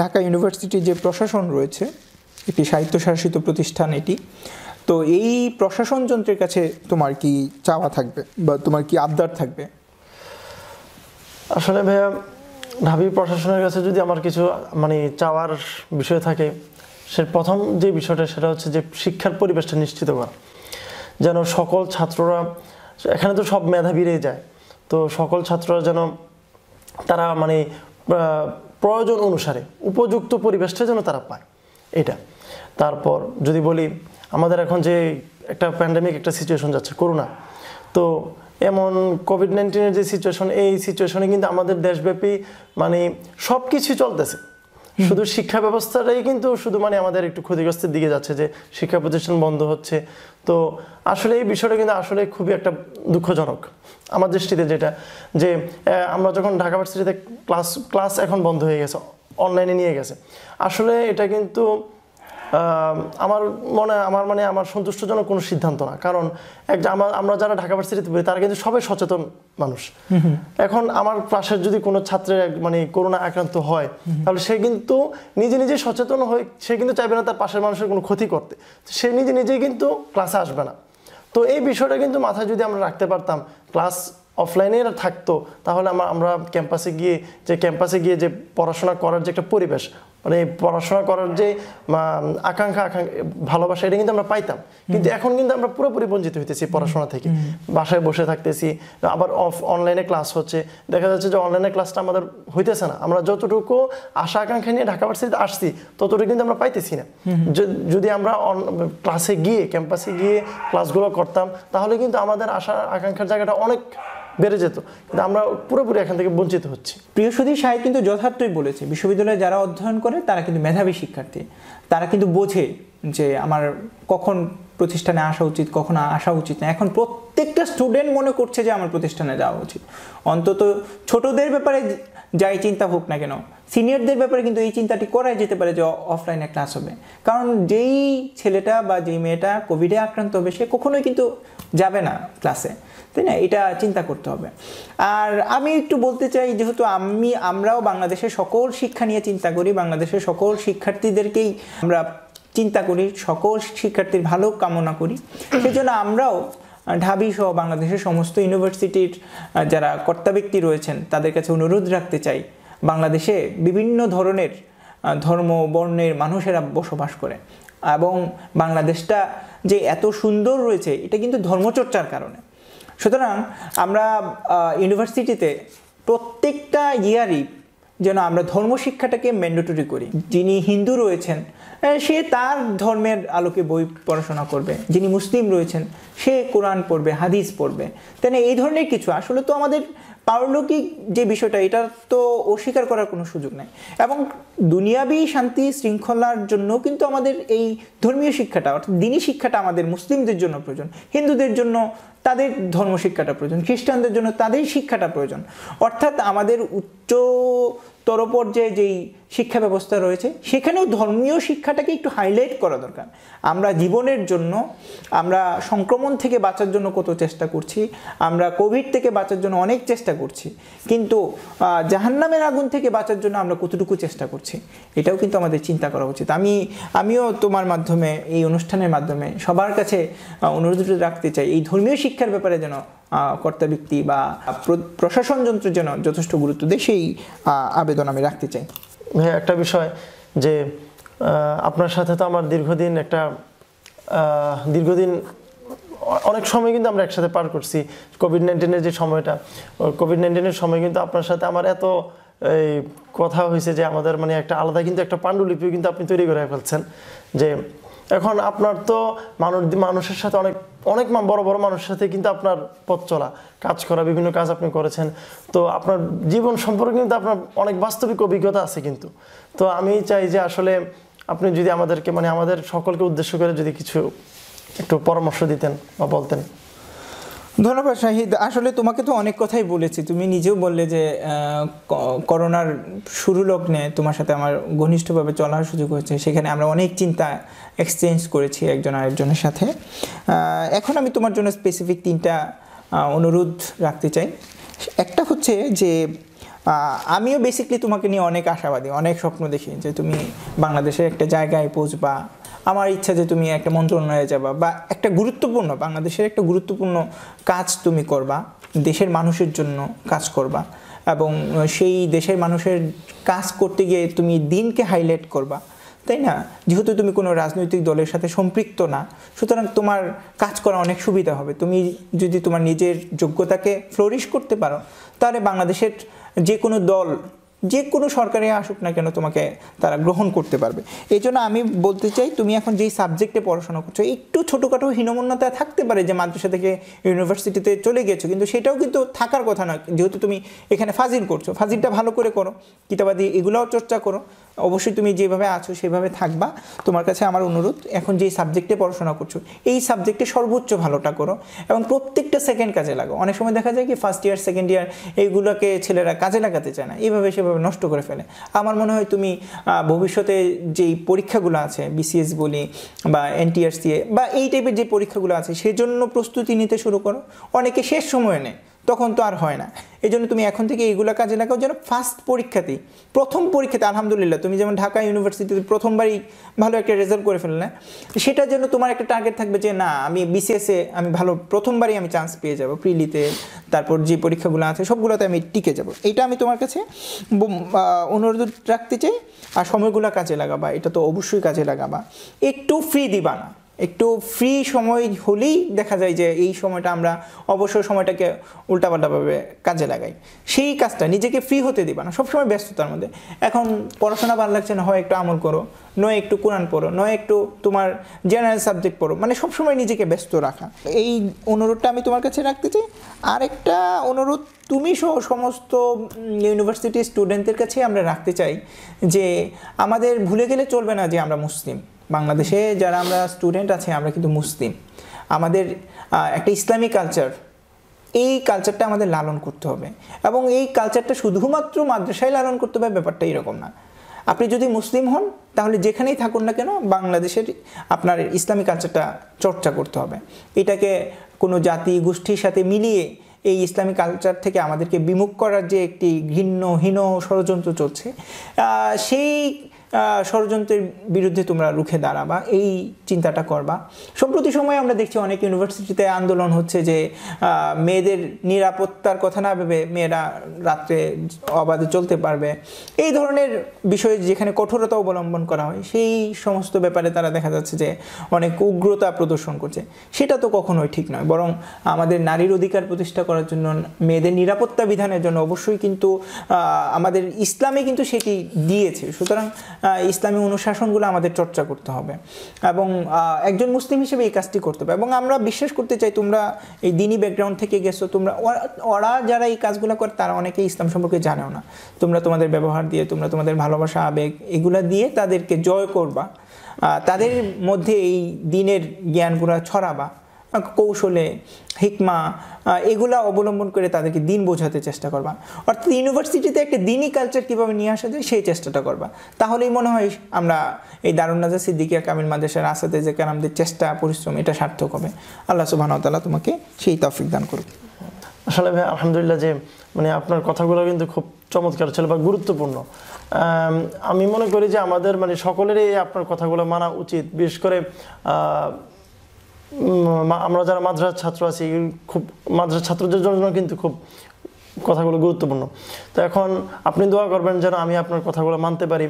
ঢাকা ইউনিভার্সিটির যে প্রশাসন রয়েছে একটি সাহিত্য শাসিত প্রতিষ্ঠান এটি তো এই প্রশাসন যন্ত্রের কাছে তোমার কি চাওয়া থাকবে বা তোমার কি আবদার থাকবে আসলে ভাইয়া ঢাবি প্রশাসনের কাছে যদি আমার কিছু মানে চাওয়ার বিষয় থাকে সে প্রথম যে বিষয়টা সেটা হচ্ছে যে শিক্ষার পরিবেশটা নিশ্চিত করা যেন সকল ছাত্ররা এখানে তো সব মেধাবীরাই যায় তো সকল ছাত্ররা যেন তারা মানে প্রয়োজন অনুসারে উপযুক্ত পরিবেশটা যেন তারা পায় এটা তারপর যদি বলি আমাদের এখন যে একটা প্যান্ডামিক একটা সিচুয়েশন যাচ্ছে করোনা তো এমন কোভিড নাইন্টিনের যে সিচুয়েশন এই সিচুয়েশনে কিন্তু আমাদের দেশব্যাপী মানে সব কিছুই চলতেছে শুধু শিক্ষা ব্যবস্থাটাই কিন্তু শুধু মানে আমাদের একটু ক্ষতিগ্রস্তের দিকে যাচ্ছে যে শিক্ষা প্রতিষ্ঠান বন্ধ হচ্ছে তো আসলে এই বিষয়টা কিন্তু আসলে খুবই একটা দুঃখজনক আমার দৃষ্টিতে যেটা যে আমরা যখন ঢাকা ভার্সিটিতে ক্লাস ক্লাস এখন বন্ধ হয়ে গেছে অনলাইনে নিয়ে গেছে আসলে এটা কিন্তু আমার মনে আমার মানে আমার সন্তুষ্টজনক কোনো সিদ্ধান্ত না কারণ এক আমার আমরা যারা ঢাকা ভার্সিটিতে পড়ি তারা কিন্তু সবাই সচেতন মানুষ এখন আমার ক্লাসের যদি কোনো ছাত্রের মানে করোনা আক্রান্ত হয় তাহলে সে কিন্তু নিজে নিজে সচেতন হয়ে সে কিন্তু চাইবে না তার পাশের মানুষের কোনো ক্ষতি করতে সে নিজে নিজেই কিন্তু ক্লাসে আসবে না তো এই বিষয়টা কিন্তু মাথায় যদি আমরা রাখতে পারতাম ক্লাস অফলাইনে থাকতো তাহলে আমরা আমরা ক্যাম্পাসে গিয়ে যে ক্যাম্পাসে গিয়ে যে পড়াশোনা করার যে একটা পরিবেশ মানে পড়াশোনা করার যে আকাঙ্ক্ষা আকাঙ্ক্ষা ভালোবাসা এটা কিন্তু আমরা পাইতাম কিন্তু এখন কিন্তু আমরা পুরোপুরি বঞ্চিত হইতেছি পড়াশোনা থেকে বাসায় বসে থাকতেছি আবার অফ অনলাইনে ক্লাস হচ্ছে দেখা যাচ্ছে যে অনলাইনে ক্লাসটা আমাদের হইতেছে না আমরা যতটুকু আশা আকাঙ্ক্ষা নিয়ে ঢাকা ভার্সিটিতে আসছি ততটুকু কিন্তু আমরা পাইতেছি না যদি আমরা ক্লাসে গিয়ে ক্যাম্পাসে গিয়ে ক্লাসগুলো করতাম তাহলে কিন্তু আমাদের আশা আকাঙ্ক্ষার জায়গাটা অনেক বেড়ে যেত কিন্তু আমরা পুরোপুরি এখান থেকে বঞ্চিত হচ্ছি প্রিয় সুধীর সাহেব কিন্তু যথার্থই বলেছে বিশ্ববিদ্যালয়ে যারা অধ্যয়ন করে তারা কিন্তু মেধাবী শিক্ষার্থী তারা কিন্তু বোঝে যে আমার কখন প্রতিষ্ঠানে আসা উচিত কখন আসা উচিত না এখন প্রত্যেকটা স্টুডেন্ট মনে করছে যে আমার প্রতিষ্ঠানে যাওয়া উচিত অন্তত ছোটদের ব্যাপারে যাই চিন্তা হোক না কেন সিনিয়রদের ব্যাপারে কিন্তু এই চিন্তাটি করাই যেতে পারে যে অফলাইনে ক্লাস হবে কারণ যেই ছেলেটা বা যেই মেয়েটা কোভিডে আক্রান্ত হবে সে কখনোই কিন্তু যাবে না ক্লাসে তাই না এটা চিন্তা করতে হবে আর আমি একটু বলতে চাই যেহেতু আমি আমরাও বাংলাদেশের সকল শিক্ষা নিয়ে চিন্তা করি বাংলাদেশের সকল শিক্ষার্থীদেরকেই আমরা চিন্তা করি সকল শিক্ষার্থীর ভালো কামনা করি সেজন্য আমরাও ঢাবি সহ বাংলাদেশের সমস্ত ইউনিভার্সিটির যারা কর্তা ব্যক্তি রয়েছেন তাদের কাছে অনুরোধ রাখতে চাই বাংলাদেশে বিভিন্ন ধরনের ধর্ম বর্ণের মানুষেরা বসবাস করে এবং বাংলাদেশটা যে এত সুন্দর রয়েছে এটা কিন্তু ধর্মচর্চার কারণে সুতরাং আমরা ইউনিভার্সিটিতে প্রত্যেকটা ইয়ারই যেন আমরা ধর্ম শিক্ষাটাকে ম্যান্ডেটরি করি যিনি হিন্দু রয়েছেন হ্যাঁ, সে তার ধর্মের আলোকে বই পড়াশোনা করবে যিনি মুসলিম রয়েছেন সে কোরআন পড়বে হাদিস পড়বে তাই এই ধরনের কিছু আসলে তো আমাদের পারলৌকিক যে বিষয়টা এটা তো অস্বীকার করার কোনো সুযোগ নেই এবং দুনিয়াবি শান্তি শৃঙ্খলার জন্য কিন্তু আমাদের এই ধর্মীয় শিক্ষাটা অর্থাৎ দিনী শিক্ষাটা আমাদের মুসলিমদের জন্য প্রয়োজন হিন্দুদের জন্য তাদের ধর্ম শিক্ষাটা প্রয়োজন খ্রিস্টানদের জন্য তাদের শিক্ষাটা প্রয়োজন অর্থাৎ আমাদের উচ্চতর পর্যায়ে যেই শিক্ষা ব্যবস্থা রয়েছে সেখানেও ধর্মীয় শিক্ষাটাকে একটু হাইলাইট করা দরকার আমরা জীবনের জন্য আমরা সংক্রমণ থেকে বাঁচার জন্য কত চেষ্টা করছি আমরা কোভিড থেকে বাঁচার জন্য অনেক চেষ্টা করছি কিন্তু জাহান্নামের আগুন থেকে বাঁচার জন্য আমরা কতটুকু চেষ্টা করছি এটাও কিন্তু আমাদের চিন্তা করা উচিত আমি আমিও তোমার মাধ্যমে এই অনুষ্ঠানের মাধ্যমে সবার কাছে অনুরোধ রাখতে চাই এই ধর্মীয় শিক্ষার ব্যাপারে যেন কর্তা ব্যক্তি বা প্রশাসন যন্ত্র যেন যথেষ্ট গুরুত্ব দেয় সেই আবেদন আমি রাখতে চাই হ্যাঁ একটা বিষয় যে আপনার সাথে তো আমার দীর্ঘদিন একটা দীর্ঘদিন অনেক সময় কিন্তু আমরা একসাথে পার করছি কোভিড নাইন্টিনের যে সময়টা কোভিড নাইন্টিনের সময় কিন্তু আপনার সাথে আমার এত এই কথা হয়েছে যে আমাদের মানে একটা আলাদা কিন্তু একটা পাণ্ডুলিপিও কিন্তু আপনি তৈরি করে ফেলছেন যে এখন আপনার তো মানুষ মানুষের সাথে অনেক অনেক বড় বড় মানুষের সাথে কিন্তু আপনার পথ চলা কাজ করা বিভিন্ন কাজ আপনি করেছেন তো আপনার জীবন সম্পর্কে কিন্তু আপনার অনেক বাস্তবিক অভিজ্ঞতা আছে কিন্তু তো আমি চাই যে আসলে আপনি যদি আমাদেরকে মানে আমাদের সকলকে উদ্দেশ্য করে যদি কিছু একটু পরামর্শ দিতেন বা বলতেন ধন্যবাদ শাহিদ আসলে তোমাকে তো অনেক কথাই বলেছি তুমি নিজেও বললে যে করোনার শুরু লগ্নে তোমার সাথে আমার ঘনিষ্ঠভাবে চলার সুযোগ হয়েছে সেখানে আমরা অনেক চিন্তা এক্সচেঞ্জ করেছি একজন আরেকজনের সাথে এখন আমি তোমার জন্য স্পেসিফিক তিনটা অনুরোধ রাখতে চাই একটা হচ্ছে যে আমিও বেসিকলি তোমাকে নিয়ে অনেক আশাবাদী অনেক স্বপ্ন দেখি যে তুমি বাংলাদেশের একটা জায়গায় পৌঁছবা আমার ইচ্ছা যে তুমি একটা মন্ত্রণালয়ে যাবা বা একটা গুরুত্বপূর্ণ বাংলাদেশের একটা গুরুত্বপূর্ণ কাজ তুমি করবা দেশের মানুষের জন্য কাজ করবা এবং সেই দেশের মানুষের কাজ করতে গিয়ে তুমি দিনকে হাইলাইট করবা তাই না যেহেতু তুমি কোনো রাজনৈতিক দলের সাথে সম্পৃক্ত না সুতরাং তোমার কাজ করা অনেক সুবিধা হবে তুমি যদি তোমার নিজের যোগ্যতাকে ফ্লোরিশ করতে পারো তাহলে বাংলাদেশের যে কোনো দল যে কোনো সরকারে আসুক না কেন তোমাকে তারা গ্রহণ করতে পারবে এই জন্য আমি বলতে চাই তুমি এখন যেই সাবজেক্টে পড়াশোনা করছো একটু ছোটোখাটো হীনমন্যতা থাকতে পারে যে মাদ্রাসা থেকে ইউনিভার্সিটিতে চলে গেছো কিন্তু সেটাও কিন্তু থাকার কথা নয় যেহেতু তুমি এখানে ফাজিল করছো ফাজিলটা ভালো করে করো কিতাবাদি এগুলোও চর্চা করো অবশ্যই তুমি যেভাবে আছো সেভাবে থাকবা তোমার কাছে আমার অনুরোধ এখন যেই সাবজেক্টে পড়াশোনা করছো এই সাবজেক্টে সর্বোচ্চ ভালোটা করো এবং প্রত্যেকটা সেকেন্ড কাজে লাগো অনেক সময় দেখা যায় কি ফার্স্ট ইয়ার সেকেন্ড ইয়ার এইগুলোকে ছেলেরা কাজে লাগাতে চায় না এইভাবে সেভাবে বিভিন্নভাবে নষ্ট করে ফেলে আমার মনে হয় তুমি ভবিষ্যতে যেই পরীক্ষাগুলো আছে বিসিএস বলি বা এনটিআরসিএ বা এই টাইপের যে পরীক্ষাগুলো আছে সেজন্য প্রস্তুতি নিতে শুরু করো অনেকে শেষ সময় নেয় তখন তো আর হয় না এই জন্য তুমি এখন থেকে এইগুলো কাজে লাগাও যেন ফার্স্ট পরীক্ষাতেই প্রথম পরীক্ষাতে আলহামদুলিল্লাহ তুমি যেমন ঢাকা ইউনিভার্সিটিতে প্রথমবারই ভালো একটা রেজাল্ট করে ফেললে সেটার জন্য তোমার একটা টার্গেট থাকবে যে না আমি বিসিএসে আমি ভালো প্রথমবারই আমি চান্স পেয়ে যাব প্রিলিতে তারপর যে পরীক্ষাগুলো আছে সবগুলোতে আমি টিকে যাব এটা আমি তোমার কাছে অনুরোধ রাখতে চাই আর সময়গুলো কাজে লাগাবা এটা তো অবশ্যই কাজে লাগাবা একটু ফ্রি দিবা না একটু ফ্রি সময় হলেই দেখা যায় যে এই সময়টা আমরা অবসর সময়টাকে উল্টাপাল্টাভাবে কাজে লাগাই সেই কাজটা নিজেকে ফ্রি হতে দিবা না সবসময় ব্যস্ততার মধ্যে এখন পড়াশোনা ভালো লাগছে না হয় একটু আমল করো নয় একটু কোরআন পড়ো নয় একটু তোমার জেনারেল সাবজেক্ট পড়ো মানে সবসময় নিজেকে ব্যস্ত রাখা এই অনুরোধটা আমি তোমার কাছে রাখতে চাই আরেকটা অনুরোধ তুমি সহ সমস্ত ইউনিভার্সিটি স্টুডেন্টদের কাছে আমরা রাখতে চাই যে আমাদের ভুলে গেলে চলবে না যে আমরা মুসলিম বাংলাদেশে যারা আমরা স্টুডেন্ট আছি আমরা কিন্তু মুসলিম আমাদের একটা ইসলামী কালচার এই কালচারটা আমাদের লালন করতে হবে এবং এই কালচারটা শুধুমাত্র মাদ্রাসায় লালন করতে হবে ব্যাপারটা এরকম না আপনি যদি মুসলিম হন তাহলে যেখানেই থাকুন না কেন বাংলাদেশের আপনার ইসলামী কালচারটা চর্চা করতে হবে এটাকে কোনো জাতি গোষ্ঠীর সাথে মিলিয়ে এই ইসলামী কালচার থেকে আমাদেরকে বিমুখ করার যে একটি ঘৃণ্যহীন হীন ষড়যন্ত্র চলছে সেই ষড়যন্ত্রের বিরুদ্ধে তোমরা রুখে দাঁড়াবা এই চিন্তাটা করবা সম্প্রতি সময়ে আমরা দেখছি অনেক ইউনিভার্সিটিতে আন্দোলন হচ্ছে যে মেয়েদের নিরাপত্তার কথা না ভেবে মেয়েরা রাত্রে অবাধে চলতে পারবে এই ধরনের বিষয়ে যেখানে কঠোরতা অবলম্বন করা হয় সেই সমস্ত ব্যাপারে তারা দেখা যাচ্ছে যে অনেক উগ্রতা প্রদর্শন করছে সেটা তো কখনোই ঠিক নয় বরং আমাদের নারীর অধিকার প্রতিষ্ঠা করার জন্য মেয়েদের নিরাপত্তা বিধানের জন্য অবশ্যই কিন্তু আমাদের ইসলামে কিন্তু সেটি দিয়েছে সুতরাং ইসলামী অনুশাসনগুলো আমাদের চর্চা করতে হবে এবং একজন মুসলিম হিসেবে এই কাজটি করতে হবে এবং আমরা বিশ্বাস করতে চাই তোমরা এই দিনই ব্যাকগ্রাউন্ড থেকে গেছো তোমরা ওরা যারা এই কাজগুলো করে তারা অনেকে ইসলাম সম্পর্কে জানেও না তোমরা তোমাদের ব্যবহার দিয়ে তোমরা তোমাদের ভালোবাসা আবেগ এগুলা দিয়ে তাদেরকে জয় করবা তাদের মধ্যে এই দিনের জ্ঞানগুলো ছড়াবা কৌশলে হিকমা এগুলা অবলম্বন করে তাদেরকে দিন বোঝাতে চেষ্টা করবা অর্থাৎ ইউনিভার্সিটিতে একটা দিনই কালচার কীভাবে নিয়ে আসা যায় সেই চেষ্টাটা করবা তাহলেই মনে হয় আমরা এই দারুণনাজা সিদ্দিকিয়া কামিল মাদ্রাসার আসাতে যে কারামদের চেষ্টা পরিশ্রম এটা সার্থক হবে আল্লাহ সুবাহতাল্লাহ তোমাকে সেই তফিক দান করুক আসলে ভাই আলহামদুলিল্লাহ যে মানে আপনার কথাগুলো কিন্তু খুব চমৎকার ছিল বা গুরুত্বপূর্ণ আমি মনে করি যে আমাদের মানে সকলেরই আপনার কথাগুলো মানা উচিত বিশেষ করে আমরা যারা মাদ্রাসার ছাত্র আছি খুব মাদ্রাসার ছাত্রদের জন্য কিন্তু খুব কথাগুলো গুরুত্বপূর্ণ তো এখন আপনি দোয়া করবেন যেন আমি আপনার কথাগুলো মানতে পারি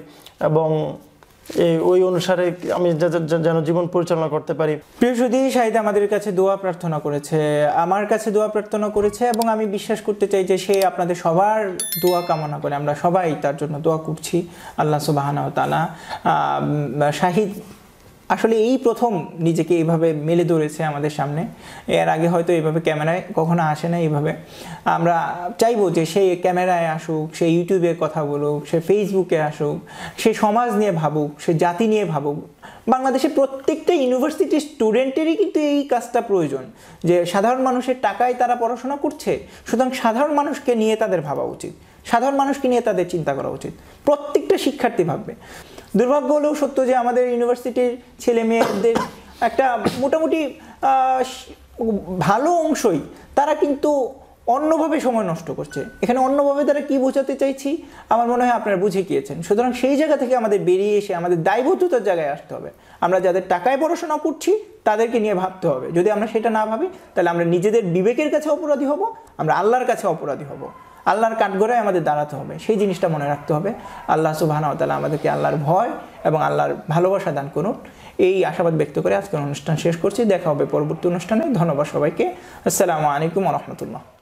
এবং এই ওই অনুসারে আমি যেন জীবন পরিচালনা করতে পারি প্রিয় সুদী সাহিদ আমাদের কাছে দোয়া প্রার্থনা করেছে আমার কাছে দোয়া প্রার্থনা করেছে এবং আমি বিশ্বাস করতে চাই যে সে আপনাদের সবার দোয়া কামনা করে আমরা সবাই তার জন্য দোয়া করছি আল্লাহ সুবাহানা তালা শাহিদ আসলে এই প্রথম নিজেকে এইভাবে মেলে ধরেছে আমাদের সামনে এর আগে হয়তো এইভাবে ক্যামেরায় কখনো আসে না এইভাবে আমরা চাইবো যে সে ক্যামেরায় আসুক সে ইউটিউবে কথা বলুক সে ফেসবুকে আসুক সে সমাজ নিয়ে ভাবুক সে জাতি নিয়ে ভাবুক বাংলাদেশের প্রত্যেকটা ইউনিভার্সিটির স্টুডেন্টেরই কিন্তু এই কাজটা প্রয়োজন যে সাধারণ মানুষের টাকায় তারা পড়াশোনা করছে সুতরাং সাধারণ মানুষকে নিয়ে তাদের ভাবা উচিত সাধারণ মানুষকে নিয়ে তাদের চিন্তা করা উচিত প্রত্যেকটা শিক্ষার্থী ভাববে দুর্ভাগ্য হলেও সত্য যে আমাদের ইউনিভার্সিটির ছেলে মেয়েদের একটা মোটামুটি ভালো অংশই তারা কিন্তু অন্যভাবে সময় নষ্ট করছে এখানে অন্যভাবে তারা কি বোঝাতে চাইছি আমার মনে হয় আপনারা বুঝে গিয়েছেন সুতরাং সেই জায়গা থেকে আমাদের বেরিয়ে এসে আমাদের দায়বদ্ধতার জায়গায় আসতে হবে আমরা যাদের টাকায় পড়াশোনা করছি তাদেরকে নিয়ে ভাবতে হবে যদি আমরা সেটা না ভাবি তাহলে আমরা নিজেদের বিবেকের কাছে অপরাধী হব আমরা আল্লাহর কাছে অপরাধী হব আল্লাহর কাঠগোড়ায় আমাদের দাঁড়াতে হবে সেই জিনিসটা মনে রাখতে হবে আল্লাহ সুবাহানা তালা আমাদেরকে আল্লাহর ভয় এবং আল্লাহর ভালোবাসা দান করুন এই আশাবাদ ব্যক্ত করে আজকের অনুষ্ঠান শেষ করছি দেখা হবে পরবর্তী অনুষ্ঠানে ধন্যবাদ সবাইকে আসসালামু আলাইকুম রহমতুল্লাহ